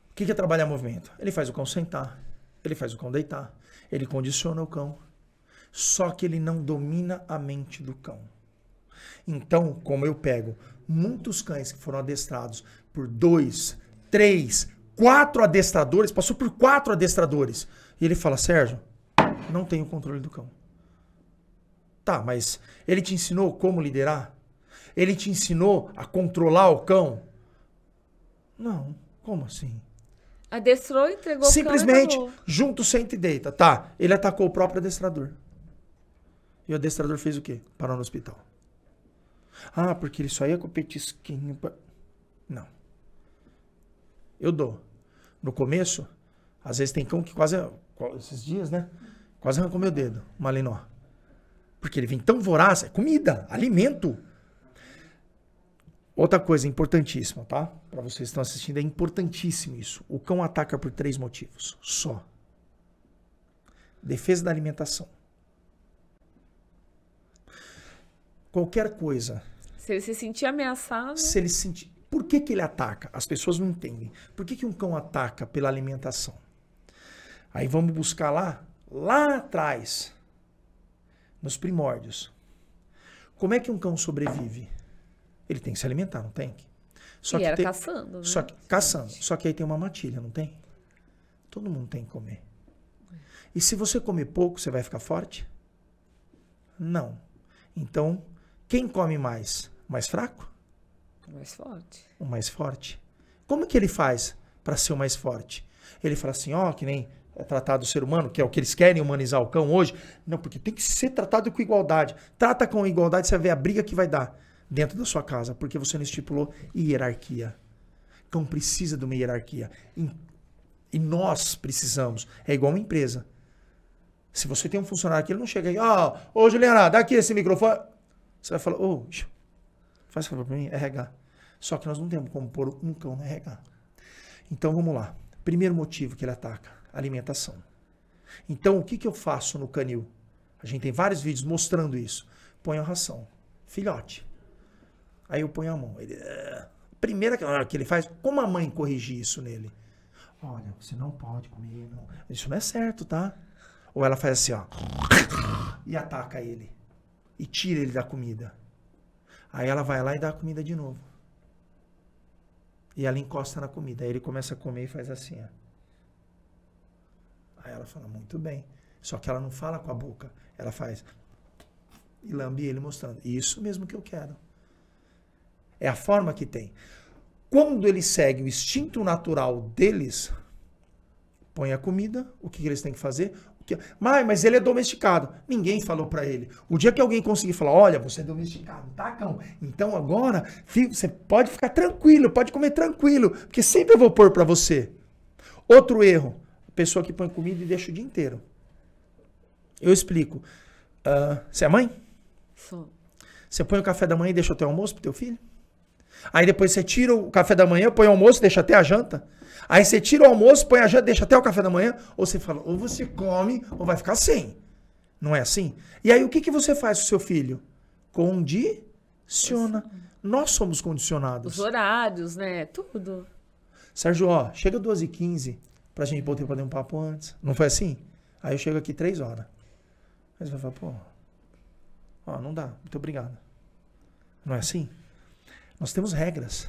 [SPEAKER 2] O que é trabalhar movimento? Ele faz o cão sentar, ele faz o cão deitar, ele condiciona o cão. Só que ele não domina a mente do cão. Então, como eu pego muitos cães que foram adestrados por dois, três, quatro adestradores, passou por quatro adestradores. E ele fala: Sérgio, não tenho controle do cão. Tá, mas ele te ensinou como liderar? Ele te ensinou a controlar o cão? Não, como assim?
[SPEAKER 1] Adestrou, e entregou Simplesmente, o cão
[SPEAKER 2] Simplesmente, junto, senta e deita. Tá, ele atacou o próprio adestrador. E o adestrador fez o quê? Parou no hospital. Ah, porque ele só ia com Não. Eu dou. No começo, às vezes tem cão que quase. Esses dias, né? Quase arrancou meu dedo, malinó. Porque ele vem tão voraz, é comida, alimento. Outra coisa importantíssima, tá? Para vocês que estão assistindo, é importantíssimo isso. O cão ataca por três motivos só: defesa da alimentação, qualquer coisa.
[SPEAKER 1] Se ele se sentir ameaçado. Se
[SPEAKER 2] ele sentir. Por que, que ele ataca? As pessoas não entendem. Por que, que um cão ataca pela alimentação? Aí vamos buscar lá, lá atrás, nos primórdios. Como é que um cão sobrevive? Ele tem que se alimentar, não tem?
[SPEAKER 1] Só e que era tem... caçando. Né? Só que...
[SPEAKER 2] Caçando. Só que aí tem uma matilha, não tem? Todo mundo tem que comer. E se você comer pouco, você vai ficar forte? Não. Então, quem come mais? O mais fraco?
[SPEAKER 1] O mais forte.
[SPEAKER 2] O mais forte. Como que ele faz para ser o mais forte? Ele fala assim, ó, oh, que nem é tratado o ser humano, que é o que eles querem humanizar o cão hoje. Não, porque tem que ser tratado com igualdade. Trata com igualdade, você vê a briga que vai dar dentro da sua casa, porque você não estipulou hierarquia. Cão precisa de uma hierarquia. E nós precisamos. É igual uma empresa. Se você tem um funcionário que ele não chega aí, ó, oh, ô Juliana, dá aqui esse microfone. Você vai falar, ô, oh, faz favor para mim, é RH. Só que nós não temos como pôr um cão no né, RH. Então vamos lá. Primeiro motivo que ele ataca: alimentação. Então o que, que eu faço no canil? A gente tem vários vídeos mostrando isso. Põe a ração. Filhote. Aí eu ponho a mão. Ele, ah. primeira que ah, ele faz, como a mãe corrigir isso nele? Olha, você não pode comer. Não. Isso não é certo, tá? Ou ela faz assim, ó. E ataca ele e tira ele da comida. Aí ela vai lá e dá a comida de novo. E ela encosta na comida. Aí ele começa a comer e faz assim. Ó. Aí ela fala, muito bem. Só que ela não fala com a boca. Ela faz. E lambe ele mostrando. Isso mesmo que eu quero. É a forma que tem. Quando ele segue o instinto natural deles, põe a comida, o que, que eles têm que fazer? mas, mas ele é domesticado. Ninguém falou para ele. O dia que alguém conseguir falar, olha, você é domesticado, tá, cão? Então agora você pode ficar tranquilo, pode comer tranquilo, porque sempre eu vou pôr para você. Outro erro, pessoa que põe comida e deixa o dia inteiro. Eu explico. Uh, você é mãe? Sou. Você põe o café da manhã e deixa o teu almoço pro teu filho? Aí depois você tira o café da manhã, põe o almoço, deixa até a janta. Aí você tira o almoço, põe a janta, deixa até o café da manhã. Ou você fala, ou você come, ou vai ficar sem. Não é assim? E aí o que, que você faz com o seu filho? Condiciona. Nós somos condicionados. Os
[SPEAKER 1] horários, né? Tudo.
[SPEAKER 2] Sérgio, ó, chega 2h15 pra gente poder fazer um papo antes. Não foi assim? Aí eu chego aqui 3 horas. Aí você vai falar, pô, ó, não dá, muito obrigado. Não é assim? Nós temos regras.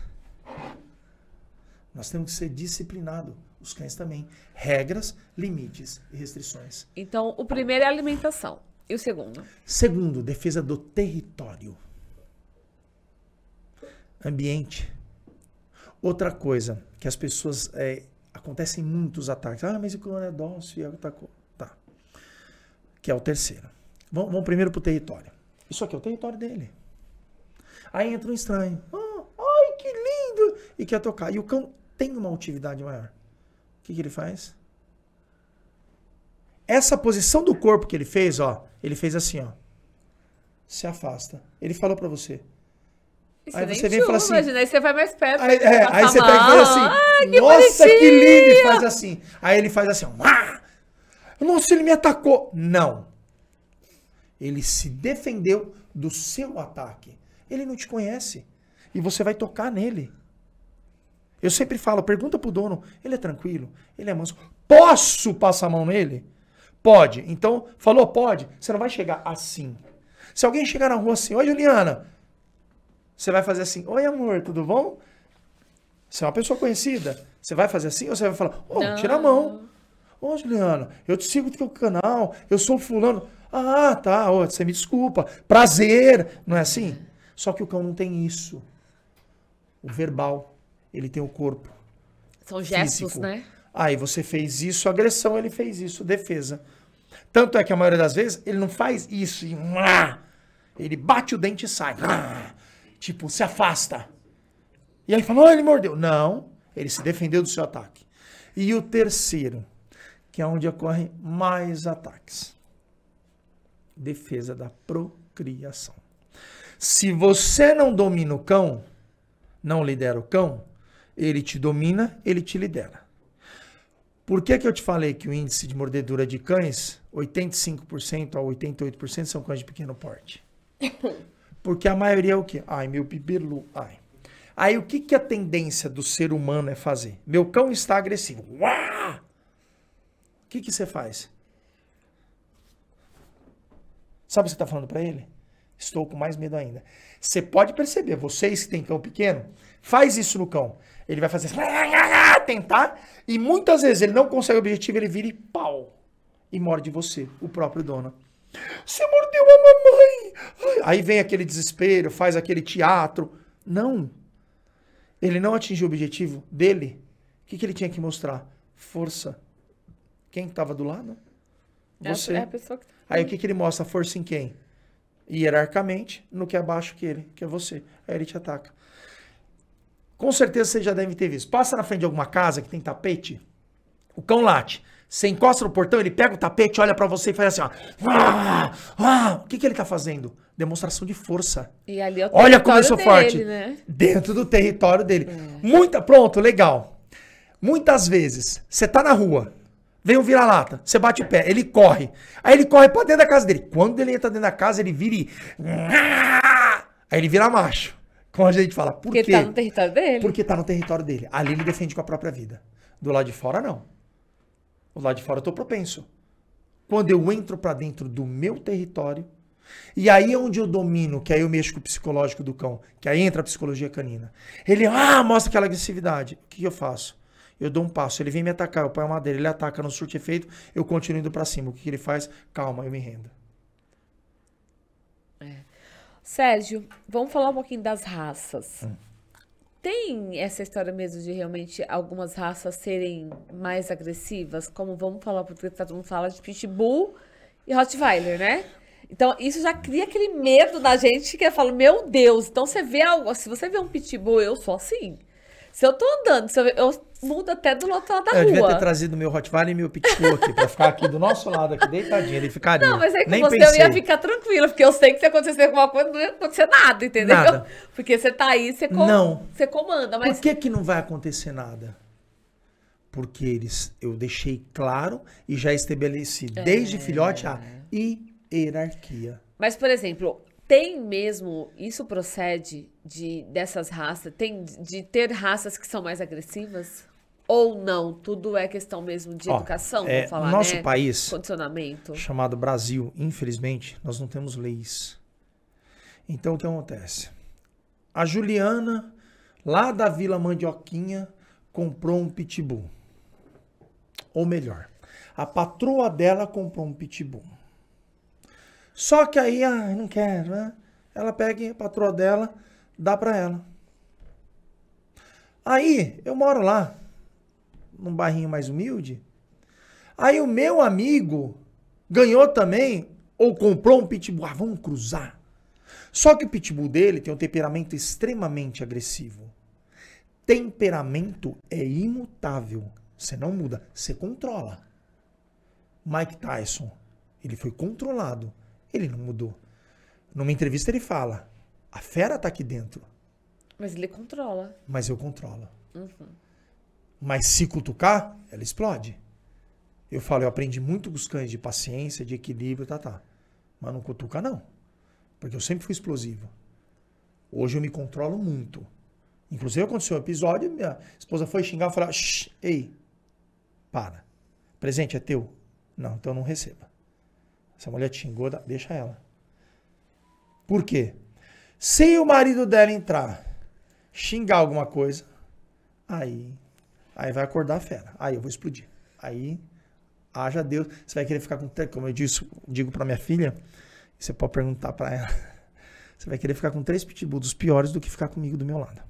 [SPEAKER 2] Nós temos que ser disciplinado, os cães também. Regras, limites e restrições.
[SPEAKER 1] Então, o primeiro é a alimentação. E o segundo?
[SPEAKER 2] Segundo, defesa do território. Ambiente. Outra coisa que as pessoas. É, acontecem muitos ataques. Ah, mas o clone é dócil e atacou. Tá. Que é o terceiro. Vamos, vamos primeiro para o território. Isso aqui é o território dele. Aí entra um estranho. oh, ai, que lindo! E quer tocar. E o cão tem uma atividade maior. O que, que ele faz? Essa posição do corpo que ele fez, ó, ele fez assim, ó. Se afasta. Ele falou para você. Isso aí você vem e fala assim. Imagina,
[SPEAKER 1] aí você vai mais perto. Aí, é, aí você pega e fala assim. Ah, que Nossa, bonitinho. que lindo! E faz
[SPEAKER 2] assim. Aí ele faz assim, ó. Ah! Nossa, ele me atacou. Não. Ele se defendeu do seu ataque. Ele não te conhece. E você vai tocar nele. Eu sempre falo, pergunta pro dono, ele é tranquilo, ele é manso. Posso passar a mão nele? Pode. Então, falou pode, você não vai chegar assim. Se alguém chegar na rua assim, oi Juliana, você vai fazer assim, oi amor, tudo bom? Você é uma pessoa conhecida, você vai fazer assim ou você vai falar, oh, tira a mão. Ô, Juliana, eu te sigo do teu canal, eu sou fulano. Ah, tá, oh, você me desculpa. Prazer, não é assim? Só que o cão não tem isso. O verbal, ele tem o corpo.
[SPEAKER 1] São gestos, físico. né?
[SPEAKER 2] Aí ah, você fez isso, agressão, ele fez isso, defesa. Tanto é que a maioria das vezes ele não faz isso e ele bate o dente e sai. Tipo, se afasta. E aí falou, oh, ele mordeu. Não, ele se defendeu do seu ataque. E o terceiro, que é onde ocorrem mais ataques. Defesa da procriação. Se você não domina o cão, não lidera o cão, ele te domina, ele te lidera. Por que, que eu te falei que o índice de mordedura de cães, 85% a 88% são cães de pequeno porte? Porque a maioria é o quê? Ai, meu bibelu, ai. Aí o que, que a tendência do ser humano é fazer? Meu cão está agressivo. Uá! O que, que você faz? Sabe o que você está falando para ele? Estou com mais medo ainda. Você pode perceber, vocês que têm cão pequeno, faz isso no cão. Ele vai fazer tentar e muitas vezes ele não consegue o objetivo, ele vira e pau e morde você, o próprio dono. Você mordeu a mamãe. Aí vem aquele desespero, faz aquele teatro. Não. Ele não atingiu o objetivo dele. O que, que ele tinha que mostrar? Força. Quem estava do lado?
[SPEAKER 1] É você. É a pessoa que... Tá Aí o que, que
[SPEAKER 2] ele mostra? Força em quem? hierarquicamente no que é abaixo que ele, que é você. Aí ele te ataca. Com certeza você já deve ter visto. Passa na frente de alguma casa que tem tapete, o cão late. Você encosta no portão, ele pega o tapete, olha para você e faz assim, ó. Ah, ah. O que, que ele tá fazendo? Demonstração de força.
[SPEAKER 1] E ali é Olha como eu sou dele, forte. Né?
[SPEAKER 2] Dentro do território dele. É. Muita, pronto, legal. Muitas vezes, você tá na rua, Vem um vira-lata, você bate o pé, ele corre. Aí ele corre pra dentro da casa dele. Quando ele entra dentro da casa, ele vira e... Aí ele vira macho. Como a gente fala, por Porque quê? tá no território dele. Porque tá no território dele. Ali ele defende com a própria vida. Do lado de fora, não. Do lado de fora eu tô propenso. Quando eu entro para dentro do meu território, e aí é onde eu domino, que aí eu mexo com o psicológico do cão, que aí entra a psicologia canina. Ele, ah, mostra aquela agressividade. O que eu faço? eu dou um passo, ele vem me atacar, eu ponho a madeira, ele ataca, não surte efeito, eu continuo indo para cima. O que, que, ele faz? Calma, eu me rendo.
[SPEAKER 1] É. Sérgio, vamos falar um pouquinho das raças. Hum. Tem essa história mesmo de realmente algumas raças serem mais agressivas? Como vamos falar, porque todo mundo fala de Pitbull e Rottweiler, né? Então, isso já cria aquele medo na gente que é fala: meu Deus, então você vê algo, se você vê um pitbull, eu sou assim. Se eu tô andando, se eu, eu muda até do outro lado da eu rua. Eu devia ter
[SPEAKER 2] trazido meu Rottweiler e meu Pitbull aqui, pra ficar aqui do nosso lado, aqui deitadinho, ele ficaria. Não, mas aí é que Nem você pensei. eu ia
[SPEAKER 1] ficar tranquila, porque eu sei que se acontecer alguma coisa, não ia acontecer nada, entendeu? Nada. Porque você tá aí, você, com... não. você comanda. Mas... Por que
[SPEAKER 2] que não vai acontecer nada? Porque eles, eu deixei claro e já estabeleci é. desde filhote a hierarquia.
[SPEAKER 1] Mas, por exemplo, tem mesmo, isso procede de dessas raças, tem de ter raças que são mais agressivas? Ou não, tudo é questão mesmo de Ó, educação, é, vamos falar, né? nosso né? país, condicionamento.
[SPEAKER 2] chamado Brasil, infelizmente, nós não temos leis. Então o que acontece? A Juliana, lá da Vila Mandioquinha, comprou um pitbull. Ou melhor, a patroa dela comprou um pitbull. Só que aí, ah, não quero, né? Ela pega a patroa dela, dá para ela. Aí, eu moro lá, num barrinho mais humilde. Aí o meu amigo ganhou também, ou comprou um pitbull. Ah, vamos cruzar. Só que o pitbull dele tem um temperamento extremamente agressivo. Temperamento é imutável. Você não muda, você controla. Mike Tyson, ele foi controlado, ele não mudou. Numa entrevista ele fala: a fera tá aqui dentro.
[SPEAKER 1] Mas ele controla.
[SPEAKER 2] Mas eu controlo. Uhum. Mas se cutucar, ela explode. Eu falo, eu aprendi muito com os cães de paciência, de equilíbrio, tá, tá. Mas não cutuca, não. Porque eu sempre fui explosivo. Hoje eu me controlo muito. Inclusive aconteceu um episódio, minha esposa foi xingar e falar, ei, para. Presente é teu? Não, então não receba. Essa mulher te xingou, deixa ela. Por quê? Se o marido dela entrar, xingar alguma coisa, aí Aí vai acordar a fera. Aí eu vou explodir. Aí, haja Deus. Você vai querer ficar com. Como eu disse, digo para minha filha, você pode perguntar para ela. Você vai querer ficar com três pitbulls dos piores do que ficar comigo do meu lado.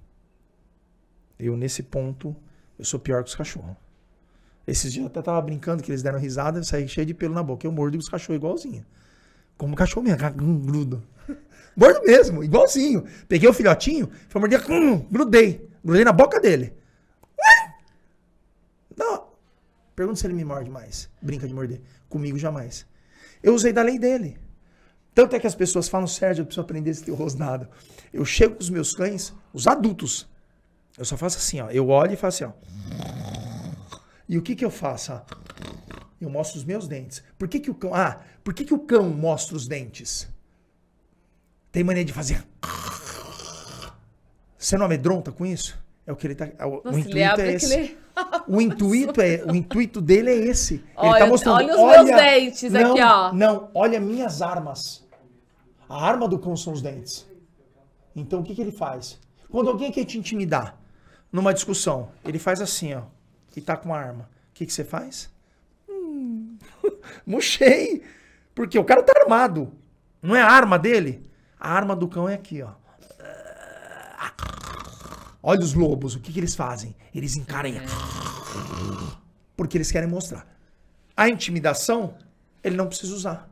[SPEAKER 2] Eu, nesse ponto, eu sou pior que os cachorros. Esses dias eu até tava brincando que eles deram risada, eu saí cheio de pelo na boca. Eu mordo os cachorros igualzinho. Como cachorro mesmo, hum, grudo. Mordo mesmo, igualzinho. Peguei o filhotinho, foi morder, hum, grudei. Grudei na boca dele. Não. Pergunta se ele me morde mais. Brinca de morder. Comigo jamais. Eu usei da lei dele. Tanto é que as pessoas falam, Sérgio, eu preciso aprender esse teu rosnado. Eu chego com os meus cães, os adultos. Eu só faço assim, ó. Eu olho e faço assim, ó. E o que que eu faço? Eu mostro os meus dentes. Por que que o cão... Ah, por que que o cão mostra os dentes? Tem mania de fazer... Você não amedronta com isso? É o que ele tá... É o, Nossa, o intuito é esse. O intuito é, o intuito dele é esse. Olha, Ele tá mostrando, olha os olha, meus dentes não, aqui, ó. Não, olha minhas armas. A arma do cão são os dentes. Então o que, que ele faz? Quando alguém quer te intimidar numa discussão, ele faz assim, ó, e tá com a arma. O que, que você faz? Hum, Porque o cara tá armado. Não é a arma dele? A arma do cão é aqui, ó. Olha os lobos, o que, que eles fazem? Eles encarem É. Porque eles querem mostrar. A intimidação, ele não precisa usar.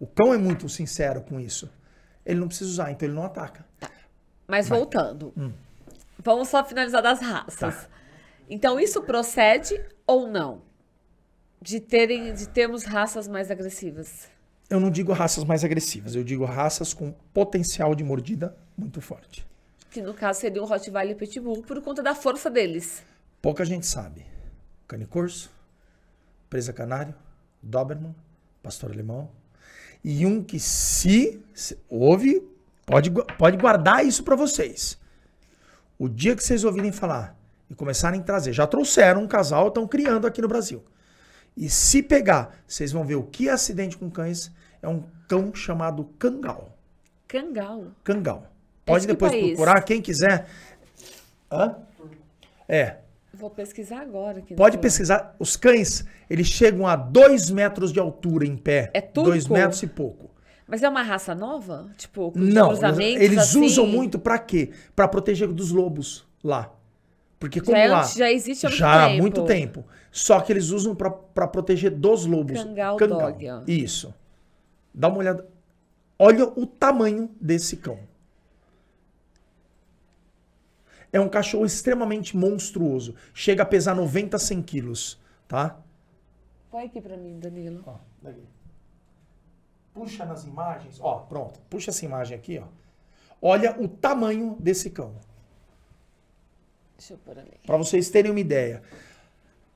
[SPEAKER 2] O cão é muito sincero com isso. Ele não precisa usar, então ele não ataca. Tá.
[SPEAKER 1] Mas Vai. voltando. Hum. Vamos só finalizar das raças. Tá. Então isso procede ou não? De terem, de termos raças mais agressivas.
[SPEAKER 2] Eu não digo raças mais agressivas, eu digo raças com potencial de mordida muito forte
[SPEAKER 1] que no caso seria um Rottweiler e Pitbull, por conta da força deles.
[SPEAKER 2] Pouca gente sabe. Canicorso, presa canário, Doberman, pastor alemão. E um que se, se houve, pode, pode guardar isso para vocês. O dia que vocês ouvirem falar e começarem a trazer, já trouxeram um casal, estão criando aqui no Brasil. E se pegar, vocês vão ver o que é acidente com cães. É um cão chamado cangal. Cangal? Cangal. Pode depois país? procurar, quem quiser. Hã? É.
[SPEAKER 1] Vou pesquisar agora. Aqui Pode pesquisar.
[SPEAKER 2] Os cães, eles chegam a 2 metros de altura em pé. É turco? 2 metros e pouco.
[SPEAKER 1] Mas é uma raça nova? Tipo, Não, eles assim... usam muito
[SPEAKER 2] para quê? Para proteger dos lobos lá. Porque como já, é lá, já existe há muito já tempo. há muito tempo. Só que eles usam para proteger dos lobos. Cangal, Cangal. Dog. Isso. Dá uma olhada. Olha o tamanho desse cão. É um cachorro extremamente monstruoso. Chega a pesar 90, 100 quilos, tá?
[SPEAKER 1] Põe aqui pra mim, Danilo. Ó, daí. Puxa
[SPEAKER 2] nas imagens. Ó, pronto. Puxa essa imagem aqui, ó. Olha o tamanho desse cão. Deixa eu pôr ali. Pra vocês terem uma ideia.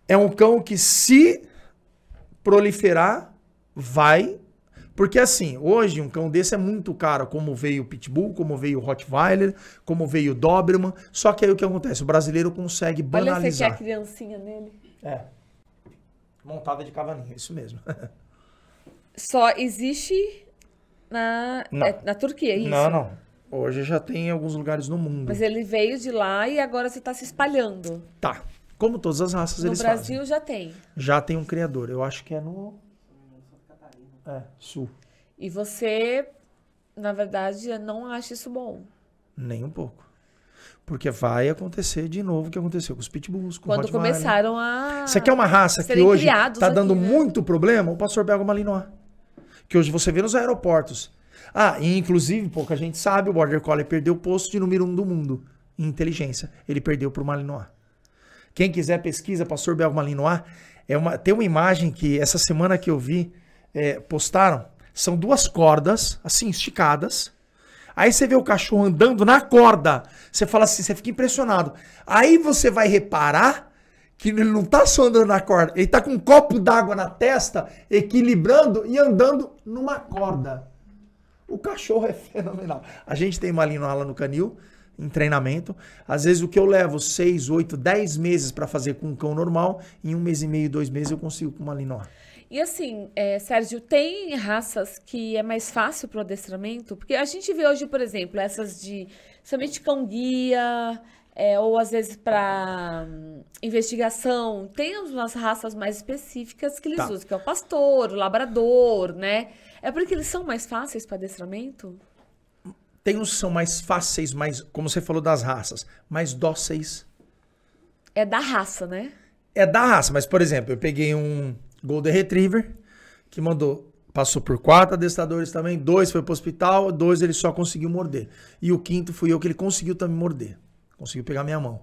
[SPEAKER 2] É um cão que se proliferar, vai porque assim, hoje um cão desse é muito caro, como veio o Pitbull, como veio o Rottweiler, como veio o Doberman. Só que aí o que acontece? O brasileiro consegue banalizar. Olha, você quer a
[SPEAKER 1] criancinha nele.
[SPEAKER 2] É. Montada de cavalinho, isso mesmo.
[SPEAKER 1] Só existe na, é, na Turquia, é isso? Não, não.
[SPEAKER 2] Hoje já tem em alguns lugares no mundo. Mas
[SPEAKER 1] ele veio de lá e agora você está se espalhando.
[SPEAKER 2] Tá. Como todas as raças no eles Brasil fazem. No Brasil já tem. Já tem um criador. Eu acho que é no é, sul.
[SPEAKER 1] E você, na verdade, não acha isso bom?
[SPEAKER 2] Nem um pouco. Porque vai acontecer de novo o que aconteceu com os pitbulls, com Quando começaram a. Você quer uma raça que hoje está dando né? muito problema? O pastor belga malinois. Que hoje você vê nos aeroportos. Ah, e inclusive, pouca gente sabe, o Border Collie perdeu o posto de número um do mundo em inteligência. Ele perdeu para o Malinois. Quem quiser pesquisa, pastor belga malinois. É uma, tem uma imagem que essa semana que eu vi, é, postaram são duas cordas, assim, esticadas. Aí você vê o cachorro andando na corda. Você fala assim, você fica impressionado. Aí você vai reparar que ele não tá só andando na corda, ele tá com um copo d'água na testa, equilibrando e andando numa corda. O cachorro é fenomenal. A gente tem uma lá no canil, em treinamento. Às vezes o que eu levo 6, 8, 10 meses para fazer com um cão normal, em um mês e meio, dois meses eu consigo com uma linoa.
[SPEAKER 1] E assim, é, Sérgio, tem raças que é mais fácil para o adestramento? Porque a gente vê hoje, por exemplo, essas de somente cão-guia, é, ou às vezes para hum, investigação, tem umas raças mais específicas que eles tá. usam, que é o pastor, o labrador, né? É porque eles são mais fáceis para adestramento?
[SPEAKER 2] Tem uns que são mais fáceis, mais, como você falou das raças, mais dóceis.
[SPEAKER 1] É da raça, né?
[SPEAKER 2] É da raça, mas por exemplo, eu peguei um Golden Retriever, que mandou. Passou por quatro adestradores também, dois foi pro hospital, dois ele só conseguiu morder. E o quinto fui eu que ele conseguiu também morder. Conseguiu pegar minha mão.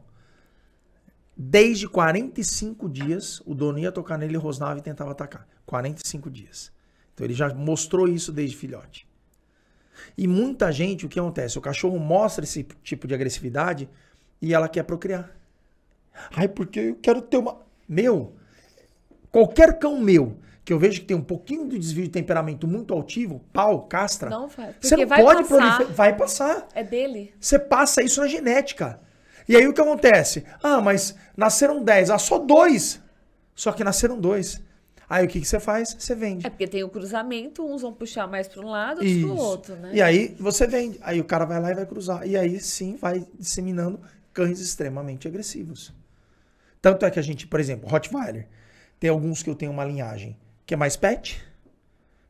[SPEAKER 2] Desde 45 dias, o dono ia tocar nele, rosnava e tentava atacar. 45 dias. Então ele já mostrou isso desde filhote. E muita gente, o que acontece? O cachorro mostra esse tipo de agressividade e ela quer procriar. Ai, porque eu quero ter uma. Meu, Qualquer cão meu que eu vejo que tem um pouquinho de desvio de temperamento muito altivo, pau, castra. Não,
[SPEAKER 1] Você não vai pode proliferar.
[SPEAKER 2] Vai passar. É dele. Você passa isso na genética. E aí o que acontece? Ah, mas nasceram 10. Ah, só dois. Só que nasceram dois. Aí o que, que você faz? Você vende.
[SPEAKER 1] É porque tem o cruzamento, uns vão puxar mais para um lado, outros para o outro, né? E aí
[SPEAKER 2] você vende. Aí o cara vai lá e vai cruzar. E aí sim vai disseminando cães extremamente agressivos. Tanto é que a gente, por exemplo, Rottweiler. Tem alguns que eu tenho uma linhagem que é mais pet,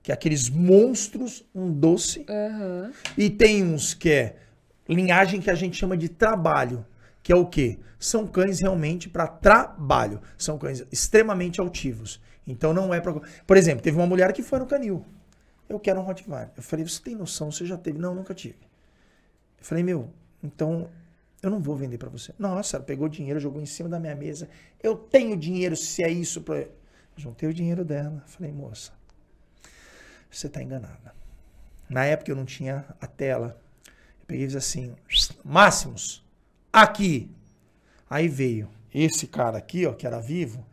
[SPEAKER 2] que é aqueles monstros, um doce. Uhum. E tem uns que é linhagem que a gente chama de trabalho, que é o quê? São cães realmente para trabalho. São cães extremamente altivos. Então não é para. Por exemplo, teve uma mulher que foi no canil. Eu quero um Rottweiler. Eu falei, você tem noção? Você já teve? Não, nunca tive. Eu falei, meu, então eu não vou vender para você. Nossa, ela pegou dinheiro, jogou em cima da minha mesa. Eu tenho dinheiro se é isso. Pra... Juntei o dinheiro dela. Falei, moça, você está enganada. Na época eu não tinha a tela. Eu peguei e fiz assim, máximos, aqui. Aí veio esse cara aqui, ó, que era vivo.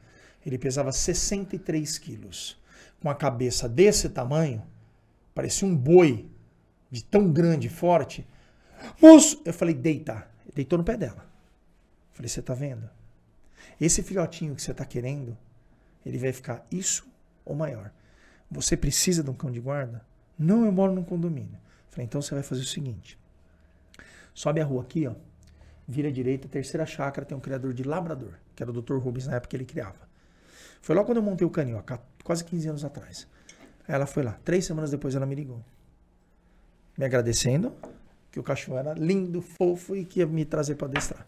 [SPEAKER 2] Ele pesava 63 quilos. Com a cabeça desse tamanho, parecia um boi de tão grande e forte. Moço, eu falei, deita. Deitou no pé dela. Falei, você tá vendo? Esse filhotinho que você tá querendo, ele vai ficar isso ou maior. Você precisa de um cão de guarda? Não, eu moro num condomínio. Falei, então você vai fazer o seguinte. Sobe a rua aqui, ó. Vira à direita, terceira chácara, tem um criador de labrador, que era o Dr. Rubens na época que ele criava. Foi logo quando eu montei o canil, ó, quase 15 anos atrás. Ela foi lá. Três semanas depois ela me ligou. Me agradecendo, que o cachorro era lindo, fofo e que ia me trazer para adestrar.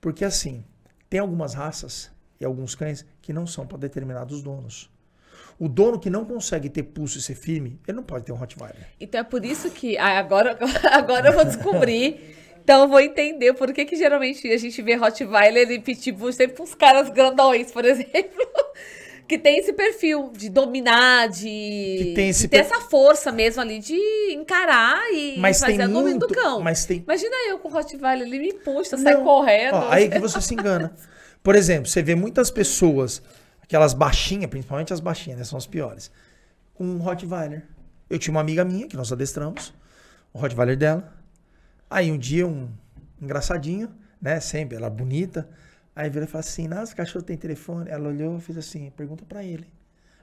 [SPEAKER 2] Porque assim, tem algumas raças e alguns cães que não são para determinados donos. O dono que não consegue ter pulso e ser firme, ele não pode ter um
[SPEAKER 1] Rottweiler. Então é por isso que ah, agora, agora eu vou descobrir. Então eu vou entender por que, que geralmente a gente vê Rottweiler e Pitbull sempre os caras grandões, por exemplo que tem esse perfil de dominar, de, que tem esse de ter per... essa força mesmo ali de encarar e mas fazer tem a muito, do cão. Mas tem... Imagina eu com o Rottweiler, ele me puxa, sai correndo. Ó, aí que você
[SPEAKER 2] se engana. Por exemplo, você vê muitas pessoas, aquelas baixinhas, principalmente as baixinhas, né, são as piores, com um Rottweiler. Eu tinha uma amiga minha que nós adestramos, o Rottweiler dela. Aí um dia um engraçadinho, né, sempre, ela é bonita, Aí ele e falou assim: Nossa, o cachorro tem telefone. Ela olhou e fez assim: Pergunta para ele.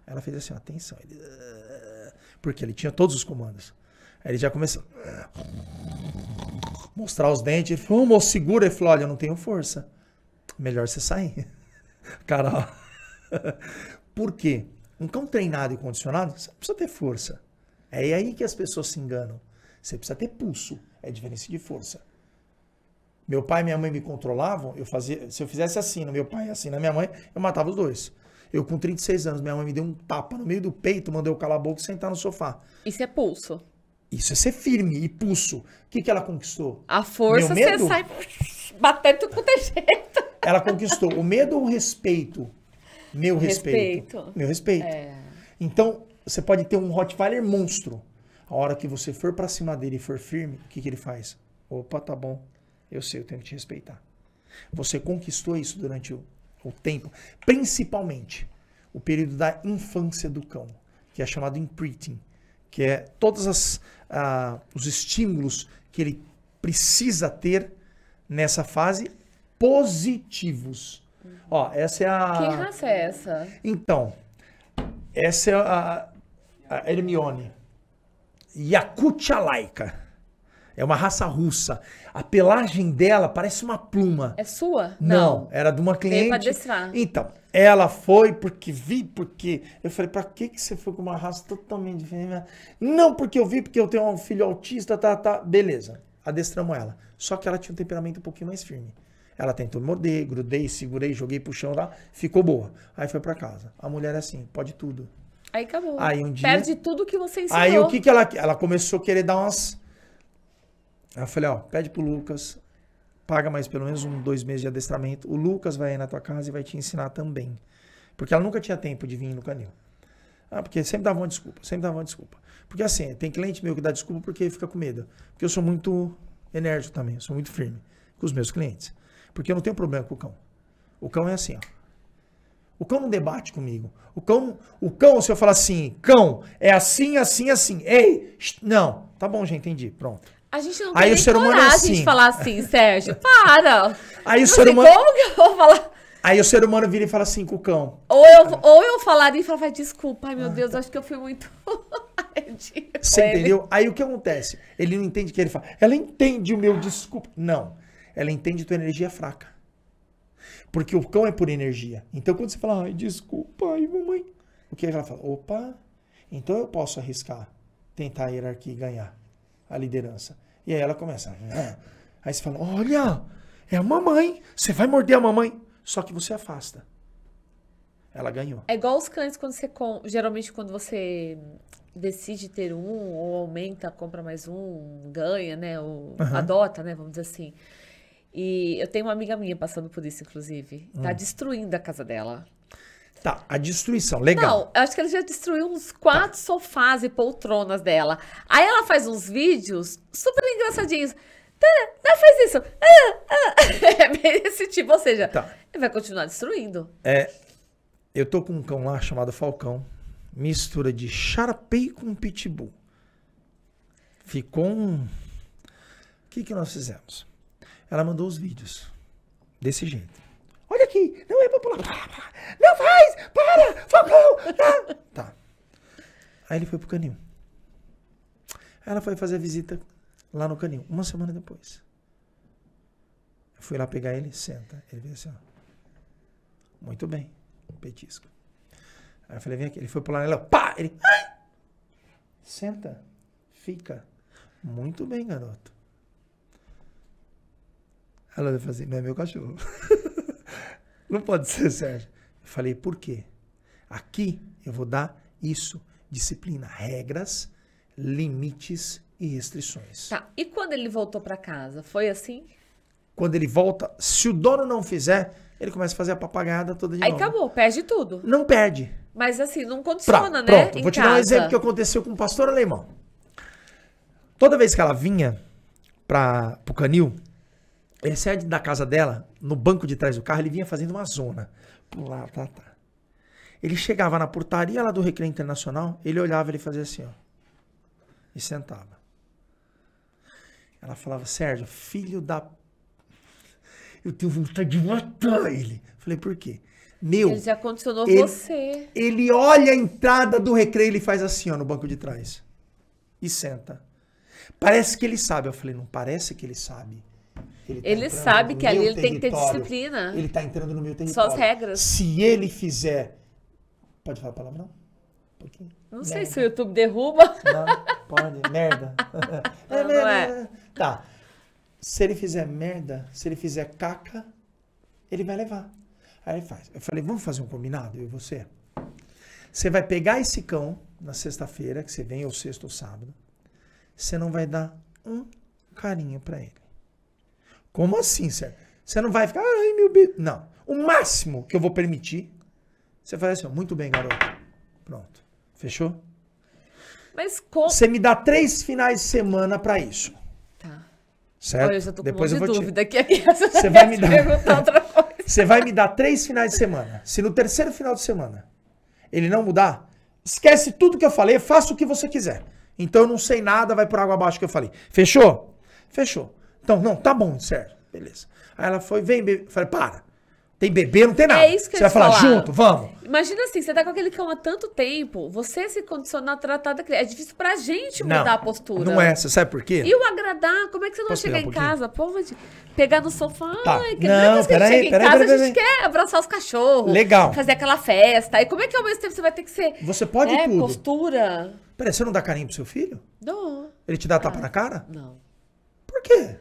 [SPEAKER 2] ela fez assim: Atenção. Ele, ah. porque ele tinha todos os comandos. Aí ele já começou a ah. mostrar os dentes. Ele falou: moço, segura. Ele falou: Olha, eu não tenho força. Melhor você sair. ó. Por quê? Um cão treinado e condicionado, você precisa ter força. É aí que as pessoas se enganam. Você precisa ter pulso. É diferença de força. Meu pai e minha mãe me controlavam, eu fazia, se eu fizesse assim no meu pai assim na minha mãe, eu matava os dois. Eu com 36 anos, minha mãe me deu um tapa no meio do peito, mandou eu calar a boca e sentar no sofá. Isso é pulso. Isso é ser firme e pulso. O que, que ela conquistou?
[SPEAKER 1] A força, você sai batendo tudo quanto é
[SPEAKER 2] jeito. Ela conquistou o medo ou o respeito? Meu respeito. respeito. Meu respeito. É. Então, você pode ter um Rottweiler monstro. A hora que você for para cima dele e for firme, o que, que ele faz? Opa, tá bom eu sei, eu tenho que te respeitar. Você conquistou isso durante o, o tempo, principalmente o período da infância do cão, que é chamado imprinting, que é todos as, ah, os estímulos que ele precisa ter nessa fase positivos. Uhum. Ó, essa é a. Que
[SPEAKER 1] raça é essa?
[SPEAKER 2] Então, essa é a, a Hermione. Yakutialaika. É uma raça russa. A pelagem dela parece uma pluma. É sua? Não, Não. era de uma cliente. Veio pra adestrar. Então, ela foi porque vi, porque. Eu falei, pra que, que você foi com uma raça totalmente diferente? Não, porque eu vi, porque eu tenho um filho autista, tá, tá. Beleza, adestramos ela. Só que ela tinha um temperamento um
[SPEAKER 1] pouquinho mais firme.
[SPEAKER 2] Ela tentou morder, grudei, segurei, joguei pro chão lá, ficou boa. Aí foi pra casa. A mulher é assim, pode tudo.
[SPEAKER 1] Aí acabou. Aí um dia. Perde tudo que você ensinou. Aí o que que ela.
[SPEAKER 2] Ela começou a querer dar umas Aí eu falei, ó, pede pro Lucas, paga mais pelo menos um, dois meses de adestramento. O Lucas vai aí na tua casa e vai te ensinar também. Porque ela nunca tinha tempo de vir no canil. Ah, porque sempre dava uma desculpa, sempre dava uma desculpa. Porque assim, tem cliente meu que dá desculpa porque fica com medo. Porque eu sou muito enérgico também, sou muito firme com os meus clientes. Porque eu não tenho problema com o cão. O cão é assim, ó. O cão não debate comigo. O cão, o cão, se eu falar assim, cão, é assim, assim, assim. Ei, não. Tá bom, já entendi. Pronto.
[SPEAKER 1] A gente não tem como o ser humano é coragem é assim. de falar assim, Sérgio. Para! Aí o ser humano... Como que eu vou falar?
[SPEAKER 2] Aí o ser humano vira e fala assim, cão.
[SPEAKER 1] Ou eu, ou eu falaria e falava, desculpa, ai meu ah, Deus, tá. acho que eu fui muito. Você entendeu?
[SPEAKER 2] Aí o que acontece? Ele não entende o que ele fala. Ela entende o meu desculpa. Não. Ela entende tua energia é fraca. Porque o cão é por energia. Então quando você fala, ai, desculpa, ai, mamãe. O que ela fala? Opa, então eu posso arriscar, tentar a hierarquia e ganhar a liderança. E aí ela começa. Ah. Aí você fala: Olha, é a mamãe. Você vai morder a mamãe. Só que você afasta. Ela ganhou.
[SPEAKER 1] É igual os cães quando você. Com... Geralmente, quando você decide ter um, ou aumenta, compra mais um, ganha, né? Ou uhum. adota, né? Vamos dizer assim. E eu tenho uma amiga minha passando por isso, inclusive. Tá hum. destruindo a casa dela.
[SPEAKER 2] Tá, a destruição, legal.
[SPEAKER 1] Não, acho que ele já destruiu uns quatro tá. sofás e poltronas dela. Aí ela faz uns vídeos super engraçadinhos. Não tá, faz isso. Ah, ah. É bem esse tipo, ou seja, tá. ele vai continuar destruindo.
[SPEAKER 2] É, eu tô com um cão lá chamado Falcão, mistura de Sharpei com Pitbull. Ficou um... O que, que nós fizemos? Ela mandou os vídeos desse jeito. Olha aqui, não é popular. Não faz! Para! Falcão! Tá. tá. Aí ele foi pro canil. Ela foi fazer a visita lá no canil, uma semana depois. Eu fui lá pegar ele, senta. Ele veio assim, ó. Muito bem, petisco. Aí eu falei, vem aqui. Ele foi pular ela, pá! Ele, ai! Senta, fica. Muito bem, garoto. Ela vai fazer, não é meu cachorro. Não pode ser, Sérgio. Eu falei, por quê? Aqui eu vou dar isso, disciplina, regras, limites e restrições.
[SPEAKER 1] Tá. E quando ele voltou para casa, foi assim?
[SPEAKER 2] Quando ele volta, se o dono não fizer, ele começa a fazer a papagada toda de Aí novo.
[SPEAKER 1] acabou, perde tudo.
[SPEAKER 2] Não perde.
[SPEAKER 1] Mas assim, não condiciona, pra, né? Pronto, em vou te casa. dar um exemplo que
[SPEAKER 2] aconteceu com o pastor alemão. Toda vez que ela vinha para o canil, ele saía da casa dela, no banco de trás do carro, ele vinha fazendo uma zona. Pular, tá, tá. Ele chegava na portaria lá do Recreio Internacional, ele olhava, ele fazia assim, ó. E sentava. Ela falava, Sérgio, filho da. Eu tenho vontade de matar ele. Falei, por quê? Meu. Ele já condicionou ele,
[SPEAKER 1] você.
[SPEAKER 2] Ele olha a entrada do recreio, ele faz assim, ó, no banco de trás. E senta. Parece que ele sabe. Eu falei, não parece que ele sabe. Ele, tá ele sabe que ali ele tem que ter disciplina. Ele está entrando no meu território. Só as regras. Se ele fizer. Pode falar palavrão?
[SPEAKER 1] Porque... Não merda. sei se o YouTube derruba. Não,
[SPEAKER 2] pode. merda. É, não, é, não É. Tá. Se ele fizer merda, se ele fizer caca, ele vai levar. Aí ele faz. Eu falei, vamos fazer um combinado, eu e você? Você vai pegar esse cão na sexta-feira, que você vem, ou sexta ou sábado. Você não vai dar um carinho para ele. Como assim, Sérgio? Você não vai ficar, ai, meu bebê. Não. O máximo que eu vou permitir, você faz assim, muito bem, garoto. Pronto. Fechou?
[SPEAKER 1] Mas como. Você me
[SPEAKER 2] dá três finais de semana para isso. Tá.
[SPEAKER 1] Certo? Olha, eu já tô com Depois um monte de dúvida
[SPEAKER 2] te... aqui. Você vai me dar. Você vai me dar três finais de semana. Se no terceiro final de semana ele não mudar, esquece tudo que eu falei, faça o que você quiser. Então eu não sei nada, vai por água abaixo que eu falei. Fechou? Fechou. Então, não, tá bom, certo. Beleza. Aí ela foi, vem, Falei, para. Tem bebê, não tem é nada. É isso que você eu vai falar, falar, junto, vamos.
[SPEAKER 1] Imagina assim, você tá com aquele cão há tanto tempo, você se condicionar a tratar daquele. É difícil pra gente mudar não, a postura. Não é, você sabe por quê? E o agradar, como é que você não Posso chega em casa, casa? Pode pegar no sofá. Tá. que não, peraí, peraí. Pera casa, pera aí, a gente pera quer abraçar os cachorros. Legal. Fazer aquela festa. E como é que ao mesmo tempo você vai ter que ser.
[SPEAKER 2] Você pode É tudo.
[SPEAKER 1] postura.
[SPEAKER 2] Peraí, você não dá carinho pro seu filho? Não. Ele te dá ah, tapa na cara? Não. Por quê?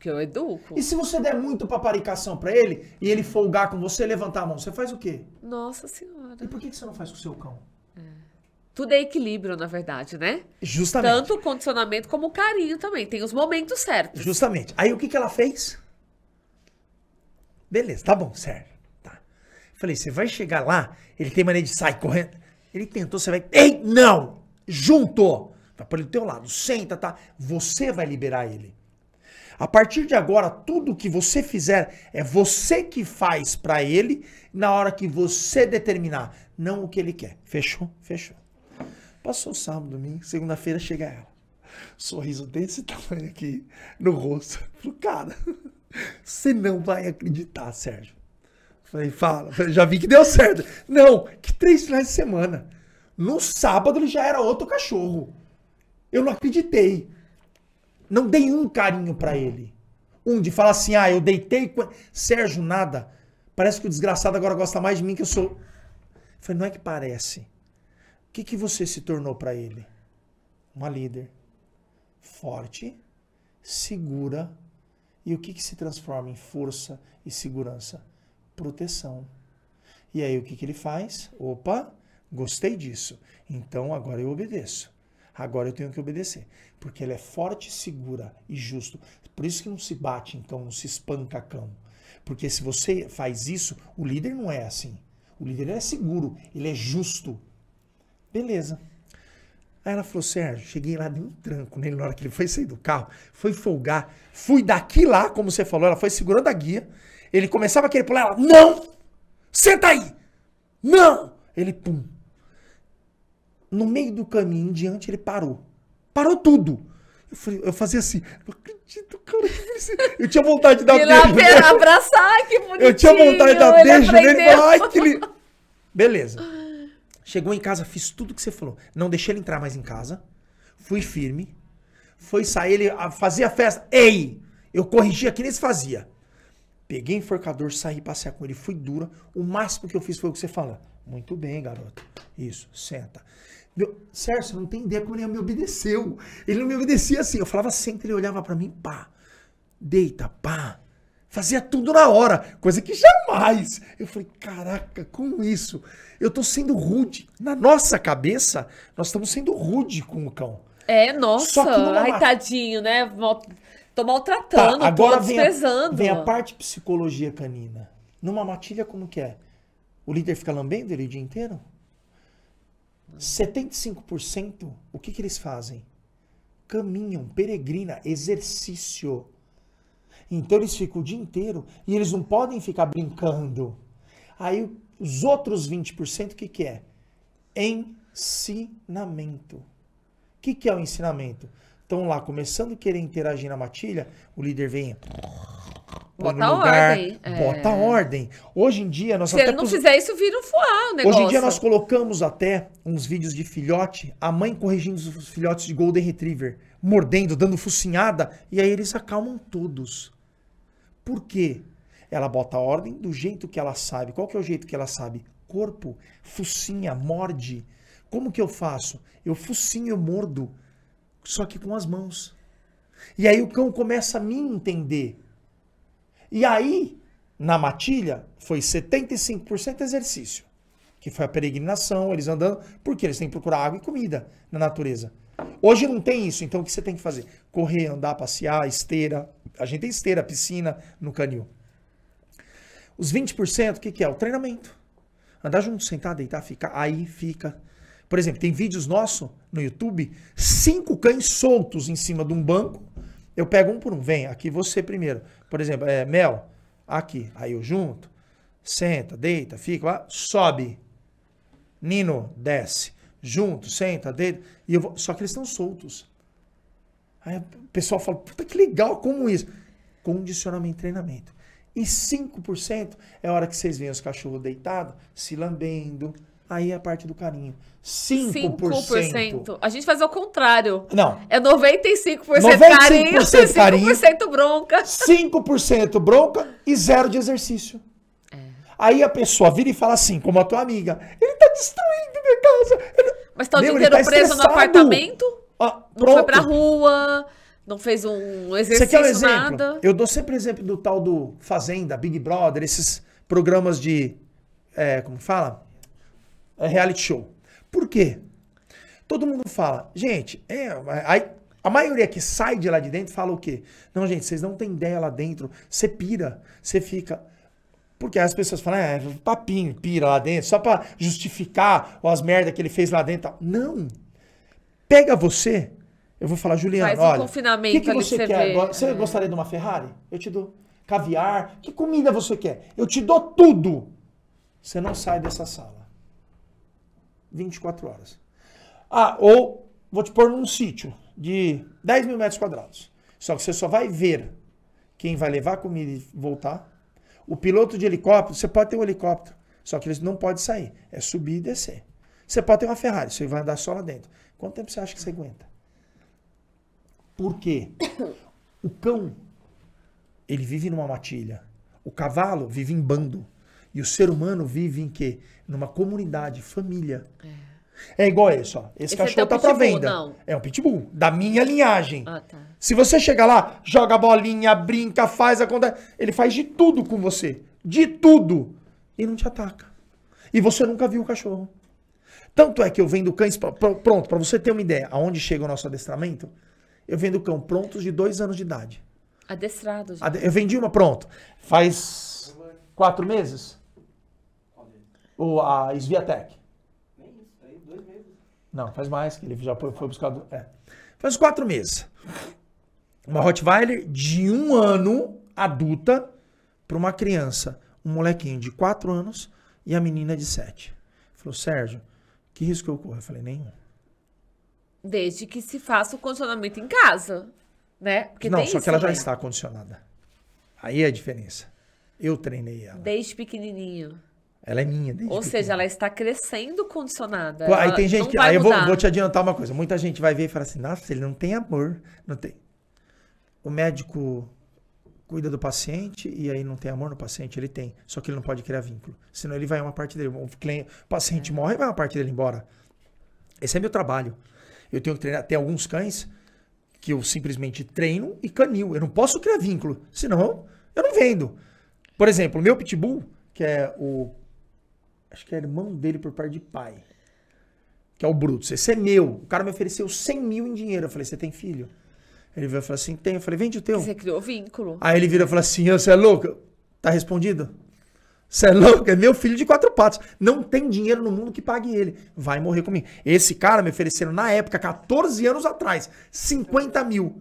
[SPEAKER 2] Porque eu educo. E se você der muito paparicação para ele e ele folgar com você, levantar a mão, você faz o quê?
[SPEAKER 1] Nossa Senhora. E por que, você não faz com o seu
[SPEAKER 2] cão? É.
[SPEAKER 1] Tudo é equilíbrio, na verdade, né? Justamente. Tanto o condicionamento como o carinho também. Tem os momentos certos.
[SPEAKER 2] Justamente. Aí o que, que ela fez? Beleza, tá bom, Sérgio. Tá. Falei, você vai chegar lá, ele tem maneira de sair correndo. Ele tentou, você vai. Ei, não! Juntou! Vai para o teu lado, senta, tá? Você vai liberar ele. A partir de agora, tudo que você fizer é você que faz para ele na hora que você determinar, não o que ele quer. Fechou? Fechou. Passou sábado, domingo, segunda-feira chega ela. Sorriso desse tamanho aqui no rosto. Falei, cara, você não vai acreditar, Sérgio. Falei, fala, já vi que deu certo. Não, que três finais de semana. No sábado ele já era outro cachorro. Eu não acreditei. Não dei um carinho para ele. Um de falar assim, ah, eu deitei. Sérgio, nada. Parece que o desgraçado agora gosta mais de mim que eu sou. falei, não é que parece. O que, que você se tornou para ele? Uma líder. Forte, segura. E o que, que se transforma em força e segurança? Proteção. E aí o que, que ele faz? Opa, gostei disso. Então agora eu obedeço agora eu tenho que obedecer, porque ela é forte, segura e justo. Por isso que não se bate em cão, não se espanca cão. Porque se você faz isso, o líder não é assim. O líder é seguro, ele é justo. Beleza. Aí ela falou, Sérgio, cheguei lá, de um tranco nele na hora que ele foi sair do carro, foi folgar, fui daqui lá, como você falou, ela foi segurando a guia, ele começava a querer pular, ela, não! Senta aí! Não! Ele, pum, no meio do caminho em diante, ele parou. Parou tudo. Eu, falei, eu fazia assim, não
[SPEAKER 1] acredito, cara. Eu tinha vontade de dar beijo. Ele abraçar, que bonitinho. Eu tinha vontade de dar beijo nele. Ai, que
[SPEAKER 2] li... Beleza. Chegou em casa, fiz tudo que você falou. Não deixei ele entrar mais em casa. Fui firme. Foi sair, ele ah, fazia festa. Ei! Eu corrigia que nem se fazia. Peguei enforcador, saí passear com ele, fui dura. O máximo que eu fiz foi o que você falou. Muito bem, garoto. Isso, senta. Meu, Sérgio, não tem ideia como ele me obedeceu. Ele não me obedecia assim. Eu falava sempre, ele olhava para mim, pá, deita, pá. Fazia tudo na hora, coisa que jamais. Eu falei, caraca, como isso? Eu tô sendo rude. Na nossa cabeça, nós estamos sendo rude com o cão.
[SPEAKER 1] É, nossa. É Ai, tadinho, né? Tô maltratando, tá, agora tô vem desprezando. A, vem a
[SPEAKER 2] parte psicologia canina. Numa matilha, como que é? O líder fica lambendo ele o dia inteiro? 75%, o que, que eles fazem? Caminham, peregrina, exercício. Então eles ficam o dia inteiro e eles não podem ficar brincando. Aí os outros 20%, o que, que é? Ensinamento. O que, que é o ensinamento? Estão lá começando a querer interagir na matilha, o líder vem
[SPEAKER 1] bota no lugar, ordem. É. bota é.
[SPEAKER 2] ordem. Hoje em dia nós Se até não pos... fizer
[SPEAKER 1] isso, vira um fuá o negócio. Hoje em dia nós
[SPEAKER 2] colocamos até uns vídeos de filhote, a mãe corrigindo os filhotes de Golden Retriever, mordendo, dando focinhada, e aí eles acalmam todos. Por quê? Ela bota a ordem do jeito que ela sabe. Qual que é o jeito que ela sabe? Corpo, focinha, morde. Como que eu faço? Eu focinho, eu mordo, só que com as mãos. E aí o cão começa a me entender. E aí, na matilha, foi 75% exercício, que foi a peregrinação, eles andando, porque eles têm que procurar água e comida na natureza. Hoje não tem isso, então o que você tem que fazer? Correr, andar, passear, esteira. A gente tem esteira, piscina no canil. Os 20%, o que, que é? O treinamento. Andar junto, sentar, deitar, ficar. Aí fica. Por exemplo, tem vídeos nossos no YouTube, cinco cães soltos em cima de um banco. Eu pego um por um. Vem, aqui você primeiro. Por exemplo, é, mel, aqui. Aí eu junto, senta, deita, fica lá, sobe. Nino, desce. Junto, senta, deita. E eu vou... Só que eles estão soltos. Aí o pessoal fala, puta que legal como isso. Condicionamento treinamento. E 5% é a hora que vocês veem os cachorros deitados, se lambendo, Aí é a parte do carinho. 5%. 5%.
[SPEAKER 1] A gente faz ao contrário. Não. É 95%, 95% carinho, 5% carinho,
[SPEAKER 2] 5% bronca. 5% bronca e zero de exercício. É. Aí a pessoa vira e fala assim, como a tua amiga,
[SPEAKER 1] ele tá destruindo minha casa. Ele... Mas tá o dia inteiro tá preso estressado. no apartamento,
[SPEAKER 2] ah, não foi pra
[SPEAKER 1] rua, não fez um exercício, Você quer um exemplo? nada.
[SPEAKER 2] Eu dou sempre exemplo do tal do Fazenda, Big Brother, esses programas de, é, como fala? Eh, reality show. Por quê? Todo mundo fala, gente, é, aí a maioria que sai de lá de dentro fala o quê? Não, gente, vocês não têm ideia lá dentro. Você pira, você fica. Porque as pessoas falam, é, papinho, pira lá dentro, só para justificar as merdas que ele fez lá dentro. Não. Pega você, eu vou falar, Juliana, Faz um olha, confinamento que, que você que quer? Você é. gostaria de uma Ferrari? Eu te dou caviar. Que comida você quer? Eu te dou tudo. Você não sai dessa sala. 24 horas. Ah, ou vou te pôr num sítio de 10 mil metros quadrados. Só que você só vai ver quem vai levar a comida e voltar. O piloto de helicóptero, você pode ter um helicóptero, só que eles não pode sair. É subir e descer. Você pode ter uma Ferrari, você vai andar só lá dentro. Quanto tempo você acha que você aguenta? Por quê? O cão, ele vive numa matilha. O cavalo vive em bando. E o ser humano vive em quê? Numa comunidade, família. É, é igual esse, ó. Esse, esse é cachorro é tá pitbull, pra venda. Não. É um pitbull, da minha linhagem. Ah, tá. Se você chegar lá, joga bolinha, brinca, faz a conta. Ele faz de tudo com você. De tudo. E não te ataca. E você nunca viu o cachorro. Tanto é que eu vendo cães. Pra, pra, pronto, para você ter uma ideia, aonde chega o nosso adestramento, eu vendo cão prontos de dois anos de idade.
[SPEAKER 1] Adestrados. Né? Eu
[SPEAKER 2] vendi uma pronto. Faz quatro meses? Ou a Sviatec? Não, faz mais, que ele já foi, buscado. É. Faz quatro meses. Uma Rottweiler de um ano adulta para uma criança. Um molequinho de quatro anos e a menina de sete. Falou, Sérgio, que risco eu corro? Eu falei, nenhum.
[SPEAKER 1] Desde que se faça o condicionamento em casa, né? Porque Não, só isso, que ela né? já está
[SPEAKER 2] condicionada. Aí é a diferença. Eu treinei ela.
[SPEAKER 1] Desde pequenininho.
[SPEAKER 2] Ela é minha. Desde Ou
[SPEAKER 1] seja, ela está crescendo condicionada. Aí ela tem gente que. Aí eu vou, vou te
[SPEAKER 2] adiantar uma coisa. Muita gente vai ver e fala assim: nossa, ele não tem amor. Não tem. O médico cuida do paciente e aí não tem amor no paciente, ele tem. Só que ele não pode criar vínculo. Senão ele vai uma parte dele. O, o paciente é. morre e vai uma parte dele embora. Esse é meu trabalho. Eu tenho que treinar. Tem alguns cães que eu simplesmente treino e canil. Eu não posso criar vínculo. Senão eu não vendo. Por exemplo, o meu pitbull, que é o acho que é irmão dele por parte de pai, que é o Brutus. Esse é meu. O cara me ofereceu 100 mil em dinheiro. Eu falei, você tem filho? Ele veio e falou assim, tem. Eu falei, vende o teu. Você
[SPEAKER 1] criou vínculo.
[SPEAKER 2] Aí ele vira e fala assim, você é louco? Tá respondido? Você é louco? É meu filho de quatro patos. Não tem dinheiro no mundo que pague ele. Vai morrer comigo. Esse cara me ofereceram na época, 14 anos atrás, 50 mil.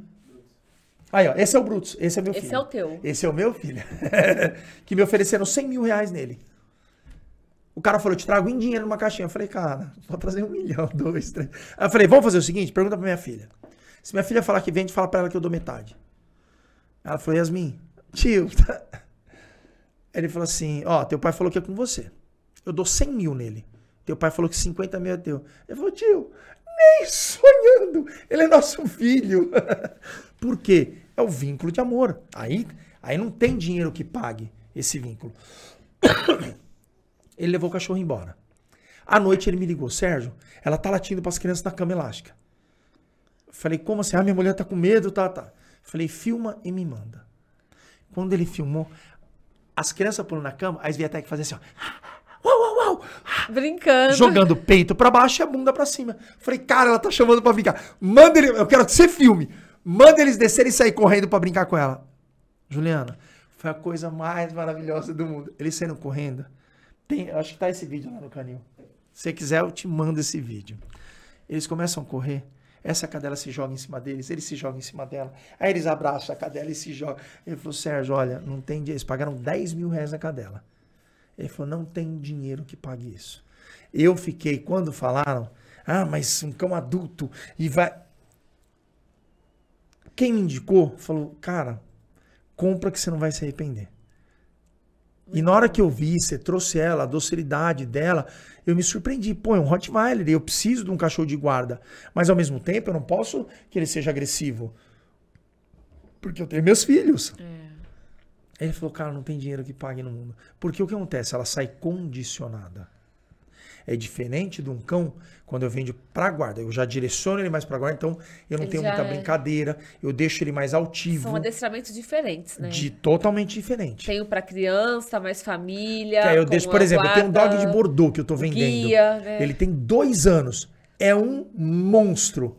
[SPEAKER 2] Aí, ó, esse é o Brutus, esse é meu esse filho. Esse é o teu. Esse é o meu filho. que me ofereceram 100 mil reais nele. O cara falou, eu te trago em dinheiro numa caixinha. Eu falei, cara, vou trazer um milhão, dois, três. Aí eu falei, vamos fazer o seguinte? Pergunta pra minha filha. Se minha filha falar que vende, fala pra ela que eu dou metade. Ela falou, Yasmin, tio. Ele falou assim, ó, oh, teu pai falou que é com você. Eu dou 100 mil nele. Teu pai falou que 50 mil é teu. Ele falou, tio, nem sonhando. Ele é nosso filho. Por quê? É o vínculo de amor. Aí, aí não tem dinheiro que pague esse vínculo. Ele levou o cachorro embora. À noite ele me ligou, Sérgio, ela tá latindo para as crianças na cama elástica. Falei, como assim? Ah, minha mulher tá com medo, tá, tá. Falei, filma e me manda. Quando ele filmou, as crianças pulam na cama, aí as até que fazer assim, ó.
[SPEAKER 1] Uau, uau, uau! Brincando. Jogando
[SPEAKER 2] peito para baixo e a bunda para cima. Falei, cara, ela tá chamando para brincar. Manda ele, eu quero que você filme. Manda eles descerem e sair correndo para brincar com ela. Juliana, foi a coisa mais maravilhosa do mundo. Eles saíram correndo. Tem, acho que tá esse vídeo lá no canil. Se quiser, eu te mando esse vídeo. Eles começam a correr. Essa cadela se joga em cima deles, eles se jogam em cima dela. Aí eles abraçam a cadela e se jogam. Ele falou, Sérgio, olha, não tem dinheiro. Eles pagaram 10 mil reais na cadela. Ele falou, não tem dinheiro que pague isso. Eu fiquei, quando falaram, ah, mas um cão adulto e vai. Quem me indicou falou, cara, compra que você não vai se arrepender. E na hora que eu vi, você trouxe ela, a docilidade dela, eu me surpreendi. Pô, é um Rottweiler, eu preciso de um cachorro de guarda. Mas ao mesmo tempo, eu não posso que ele seja agressivo. Porque eu tenho meus filhos. É. Ele falou, cara, não tem dinheiro que pague no mundo. Porque o que acontece? Ela sai condicionada é diferente de um cão quando eu vendo para guarda. Eu já direciono ele mais para guarda, então eu não ele tenho muita é... brincadeira, eu deixo ele mais altivo. São
[SPEAKER 1] adestramentos diferentes, né? De
[SPEAKER 2] totalmente diferente.
[SPEAKER 1] Tenho para criança, mais família. Que aí eu deixo, por exemplo, guarda, eu tenho um dog de
[SPEAKER 2] Bordeaux que eu tô vendendo. Guia, né? Ele tem dois anos. É um monstro.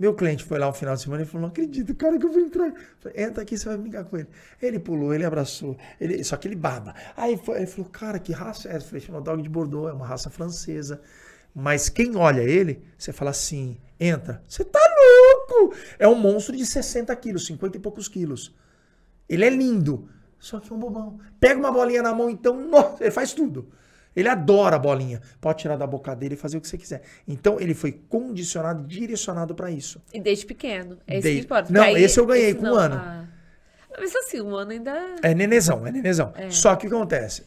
[SPEAKER 2] Meu cliente foi lá um final de semana e falou: Não acredito, cara, que eu vou entrar. Ele falei, Entra aqui, você vai brincar com ele. Ele pulou, ele abraçou, ele, só que ele baba. Aí foi, ele falou: Cara, que raça é essa? Eu falei: Chama Dog de Bordeaux, é uma raça francesa. Mas quem olha ele, você fala assim: Entra, você tá louco! É um monstro de 60 quilos, 50 e poucos quilos. Ele é lindo, só que é um bobão. Pega uma bolinha na mão, então, nossa, ele faz tudo. Ele adora a bolinha. Pode tirar da boca dele e fazer o que você quiser. Então ele foi condicionado, direcionado para isso.
[SPEAKER 1] E desde pequeno. É isso desde... que importa. Não, esse eu ganhei esse com não, um ano. Ah. Mas assim, um ano ainda.
[SPEAKER 2] É nenezão, é nenezão. É. Só que o que acontece?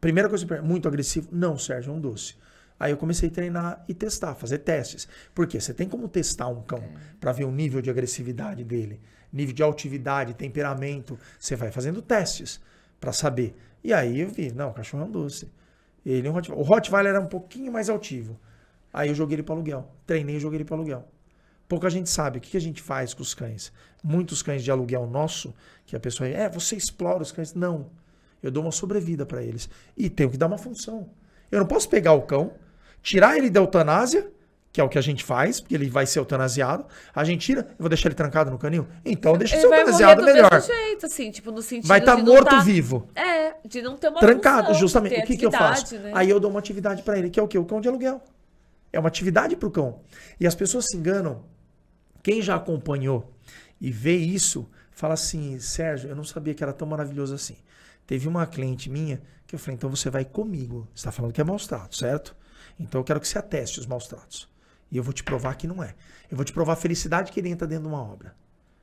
[SPEAKER 2] Primeira coisa, muito agressivo. Não, Sérgio, é um doce. Aí eu comecei a treinar e testar, fazer testes. Porque você tem como testar um cão é. para ver o nível de agressividade dele, nível de altividade, temperamento. Você vai fazendo testes para saber. E aí eu vi, não, o cachorro é um doce. Ele um Rottweiler. O Rottweiler era um pouquinho mais altivo. Aí eu joguei ele para aluguel. Treinei e joguei ele para aluguel. Pouca gente sabe o que a gente faz com os cães. Muitos cães de aluguel nosso, que a pessoa é, você explora os cães. Não. Eu dou uma sobrevida para eles. E tenho que dar uma função. Eu não posso pegar o cão, tirar ele da eutanásia que é o que a gente faz, porque ele vai ser eutanasiado. A gente tira, eu vou deixar ele trancado no canil? Então, deixa ele ser eutanasiado melhor. Mesmo
[SPEAKER 1] jeito, assim, tipo, no sentido vai estar tá morto tá... vivo. É, de não ter uma Trancado, função, justamente. O que, que eu faço? Né? Aí
[SPEAKER 2] eu dou uma atividade para ele, que é o quê? O cão de aluguel. É uma atividade para o cão. E as pessoas se enganam. Quem já acompanhou e vê isso, fala assim, Sérgio, eu não sabia que era tão maravilhoso assim. Teve uma cliente minha que eu falei, então você vai comigo. Você está falando que é maus tratos, certo? Então eu quero que você ateste os maus tratos. E eu vou te provar que não é. Eu vou te provar a felicidade que ele entra dentro de uma obra.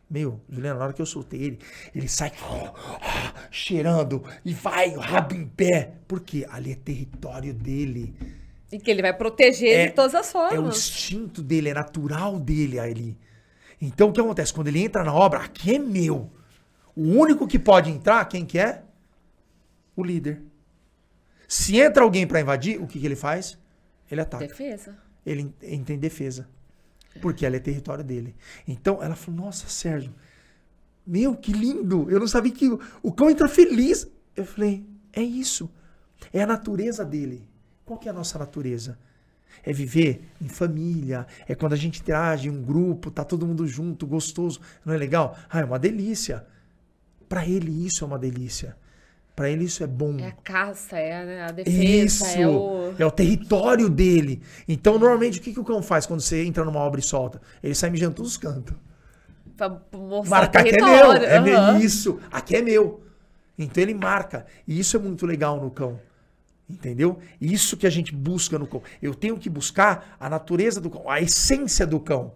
[SPEAKER 2] Meu, Juliano, na hora que eu soltei ele, ele sai oh, oh, cheirando e vai, rabo em pé. Porque ali é território dele.
[SPEAKER 1] E que ele vai proteger é, de todas as formas. É o
[SPEAKER 2] instinto dele, é natural dele ali. Então o que acontece? Quando ele entra na obra, aqui é meu. O único que pode entrar, quem que é? O líder. Se entra alguém para invadir, o que, que ele faz? Ele ataca. Defesa ele entra em defesa. Porque ela é território dele. Então ela falou: Nossa, Sérgio, meu, que lindo! Eu não sabia que o, o cão entra feliz. Eu falei: É isso. É a natureza dele. Qual que é a nossa natureza? É viver em família, é quando a gente interage em um grupo, tá todo mundo junto, gostoso, não é legal? Ah, é uma delícia. Para ele isso é uma delícia. Para ele isso é bom. É a
[SPEAKER 1] caça, é a defesa, é isso, é o... É o
[SPEAKER 2] território dele. Então, normalmente, o que, que o cão faz quando você entra numa obra e solta? Ele sai mijando todos os cantos.
[SPEAKER 1] Pra mostrar Marcar que é meu. É uhum.
[SPEAKER 2] isso. Aqui é meu. Então, ele marca. E isso é muito legal no cão. Entendeu? Isso que a gente busca no cão. Eu tenho que buscar a natureza do cão, a essência do cão.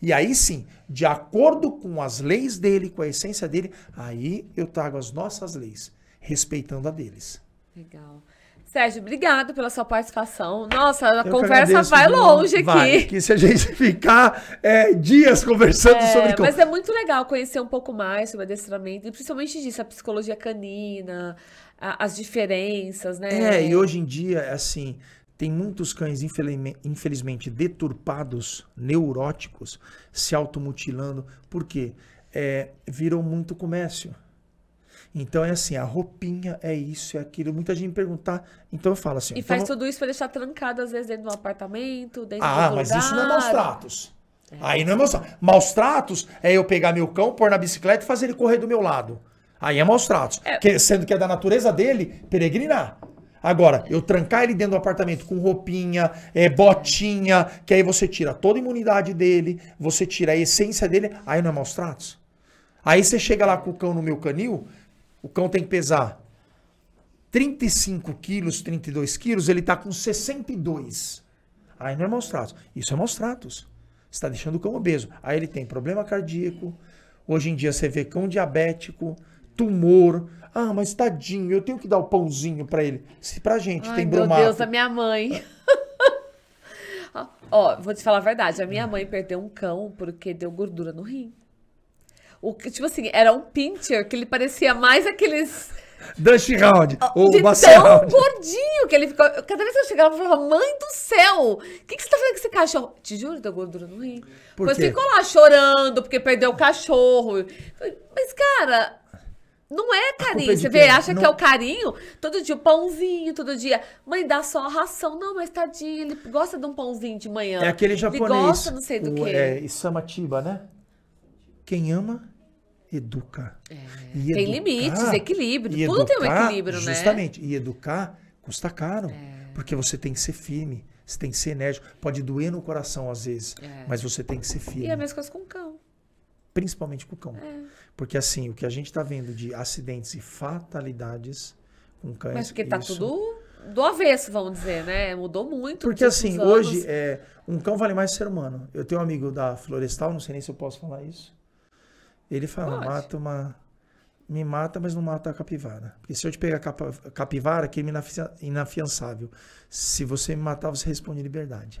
[SPEAKER 2] E aí sim, de acordo com as leis dele, com a essência dele, aí eu trago as nossas leis respeitando a deles. Legal.
[SPEAKER 1] Sérgio, obrigado pela sua participação. Nossa, a Eu conversa agradeço, vai longe vai, aqui. que
[SPEAKER 2] se a gente ficar é, dias conversando é, sobre... Mas
[SPEAKER 1] é muito legal conhecer um pouco mais sobre adestramento, e principalmente disso, a psicologia canina, a, as diferenças, né? É, e
[SPEAKER 2] hoje em dia, é assim, tem muitos cães, infelizmente, deturpados, neuróticos, se automutilando. Por quê? É, virou muito comércio. Então é assim, a roupinha é isso, é aquilo. Muita gente me perguntar, então eu falo assim. E então faz
[SPEAKER 1] tudo isso pra deixar trancado, às vezes, dentro de um apartamento, dentro ah, de um lugar. Ah, mas isso não é maus tratos.
[SPEAKER 2] É. Aí não é maus tratos. Maus tratos é eu pegar meu cão, pôr na bicicleta e fazer ele correr do meu lado. Aí é maus tratos. É. Que, sendo que é da natureza dele peregrinar. Agora, eu trancar ele dentro do apartamento com roupinha, é, botinha, que aí você tira toda a imunidade dele, você tira a essência dele, aí não é maus tratos. Aí você chega lá com o cão no meu canil, o cão tem que pesar 35 quilos, 32 quilos, ele está com 62. Aí não é maus tratos. Isso é maus tratos. está deixando o cão obeso. Aí ele tem problema cardíaco. Hoje em dia você vê cão diabético, tumor. Ah, mas tadinho, eu tenho que dar o pãozinho para ele. Se pra gente Ai, tem brumado. Meu Deus, a
[SPEAKER 1] minha mãe. Ó, vou te falar a verdade. A minha mãe perdeu um cão porque deu gordura no rim. O, tipo assim, era um pincher que ele parecia mais aqueles.
[SPEAKER 2] Dust Round. Ah, ou de tão round.
[SPEAKER 1] gordinho que ele ficou. Cada vez que eu chegava, eu falava, mãe do céu, o que, que você tá fazendo com esse cachorro? Te juro, deu gordura no rim. Por pois quê? ficou lá chorando, porque perdeu o cachorro. Mas, cara, não é, é carinho. Você vê, acha não... que é o carinho. Todo dia o pãozinho, todo dia. Mãe, dá só a ração. Não, mas tadinho, ele gosta de um pãozinho de manhã. É aquele japonês. Ele gosta não sei do o, que. É,
[SPEAKER 2] Isama né? Quem ama, educa. É, tem limites, equilíbrio. Educar, Tudo tem um equilíbrio, né? Justamente. E educar custa caro. É. Porque você tem que ser firme, você tem que ser enérgico. Pode doer no coração às vezes, é. mas você tem que ser é firme. E a
[SPEAKER 1] mesma coisa com o cão.
[SPEAKER 2] Principalmente com o cão. É. Porque assim, o que a gente está vendo de acidentes e fatalidades com cães. Mas porque tá tudo
[SPEAKER 1] do avesso, vamos dizer, né? Mudou muito. Porque assim, hoje, é,
[SPEAKER 2] um cão vale mais ser humano. Eu tenho um amigo da Florestal, não sei nem se eu posso falar isso. Ele fala, Pode. mata uma. Me mata, mas não mata a capivara. Porque se eu te pegar a capivara, é inafiançável. Se você me matar, você responde liberdade.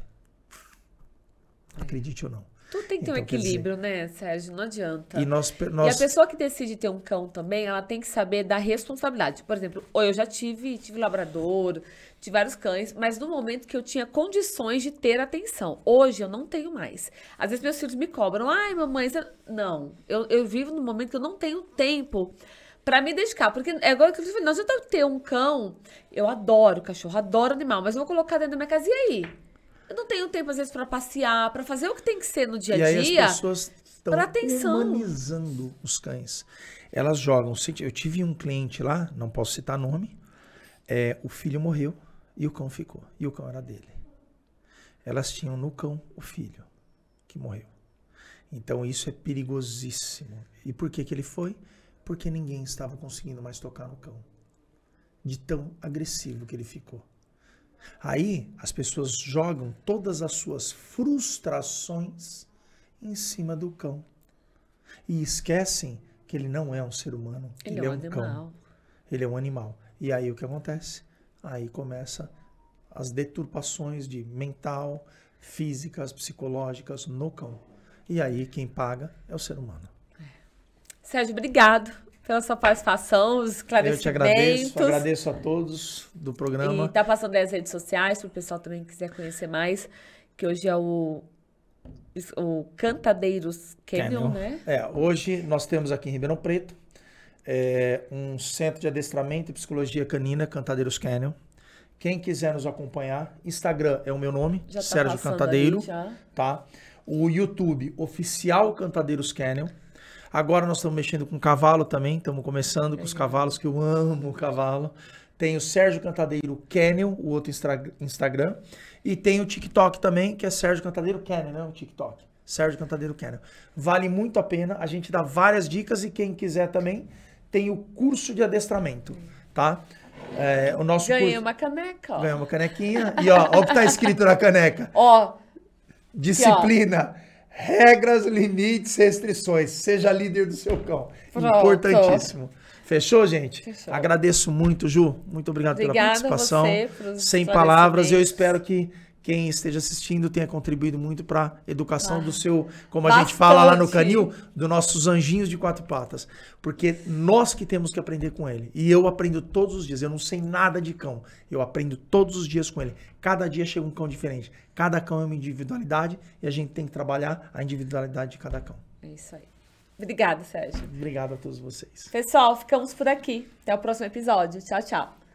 [SPEAKER 2] É. Acredite ou não.
[SPEAKER 1] Tudo tem que ter então, um equilíbrio, dizer... né, Sérgio? Não adianta. E, nós, nós... e a pessoa que decide ter um cão também, ela tem que saber da responsabilidade. Por exemplo, eu já tive, tive labrador, tive vários cães, mas no momento que eu tinha condições de ter atenção. Hoje eu não tenho mais. Às vezes meus filhos me cobram, ai, mamãe, você... não. Eu, eu vivo no momento que eu não tenho tempo para me dedicar. Porque é que eu falei, não adianta eu ter um cão. Eu adoro cachorro, adoro animal, mas eu vou colocar dentro da minha casa. E aí? Eu não tenho tempo, às vezes, para passear, para fazer o que tem que ser no dia a dia. E aí as pessoas
[SPEAKER 2] estão humanizando os cães. Elas jogam. Eu tive um cliente lá, não posso citar nome, é, o filho morreu e o cão ficou. E o cão era dele. Elas tinham no cão o filho que morreu. Então isso é perigosíssimo. E por que, que ele foi? Porque ninguém estava conseguindo mais tocar no cão. De tão agressivo que ele ficou. Aí as pessoas jogam todas as suas frustrações em cima do cão e esquecem que ele não é um ser humano, ele, ele é, é um animal. cão, ele é um animal. E aí o que acontece? Aí começa as deturpações de mental, físicas, psicológicas no cão. E aí quem paga é o ser humano. É.
[SPEAKER 1] Sérgio, obrigado pela sua participação, os esclarecimentos. Eu te agradeço, agradeço
[SPEAKER 2] a todos do programa. E
[SPEAKER 1] tá passando as redes sociais para o pessoal também quiser conhecer mais, que hoje é o o Cantadeiros Canyon, Canyon, né?
[SPEAKER 2] É, hoje nós temos aqui em Ribeirão Preto é, um centro de adestramento e psicologia canina, Cantadeiros Canyon. Quem quiser nos acompanhar, Instagram é o meu nome, já tá Sérgio Cantadeiro, tá? O YouTube, oficial Cantadeiros Canyon. Agora nós estamos mexendo com cavalo também, estamos começando com os cavalos, que eu amo cavalo. Tem o Sérgio Cantadeiro Canyon, o outro Instagram. E tem o TikTok também, que é Sérgio Cantadeiro Canyon, né? O TikTok. Sérgio Cantadeiro Canyon. Vale muito a pena, a gente dá várias dicas e quem quiser também tem o curso de adestramento, tá? É, o nosso Ganhei curso...
[SPEAKER 1] uma caneca, Ganhei uma canequinha. E ó, ó o que tá escrito
[SPEAKER 2] na caneca. Ó. Disciplina. Aqui, ó
[SPEAKER 1] regras, limites,
[SPEAKER 2] restrições. Seja líder do seu cão. Pronto. Importantíssimo. Fechou, gente? Fechou. Agradeço muito, Ju. Muito obrigado Obrigada pela participação. Você, Sem palavras, eu espero que quem esteja assistindo tenha contribuído muito para a educação ah, do seu, como bastante. a gente fala lá no canil, dos nossos anjinhos de quatro patas. Porque nós que temos que aprender com ele. E eu aprendo todos os dias. Eu não sei nada de cão. Eu aprendo todos os dias com ele. Cada dia chega um cão diferente. Cada cão é uma individualidade e a gente tem que trabalhar a individualidade de cada cão.
[SPEAKER 1] É isso aí. Obrigada, Sérgio.
[SPEAKER 2] Obrigado a todos vocês.
[SPEAKER 1] Pessoal, ficamos por aqui. Até o próximo episódio. Tchau, tchau.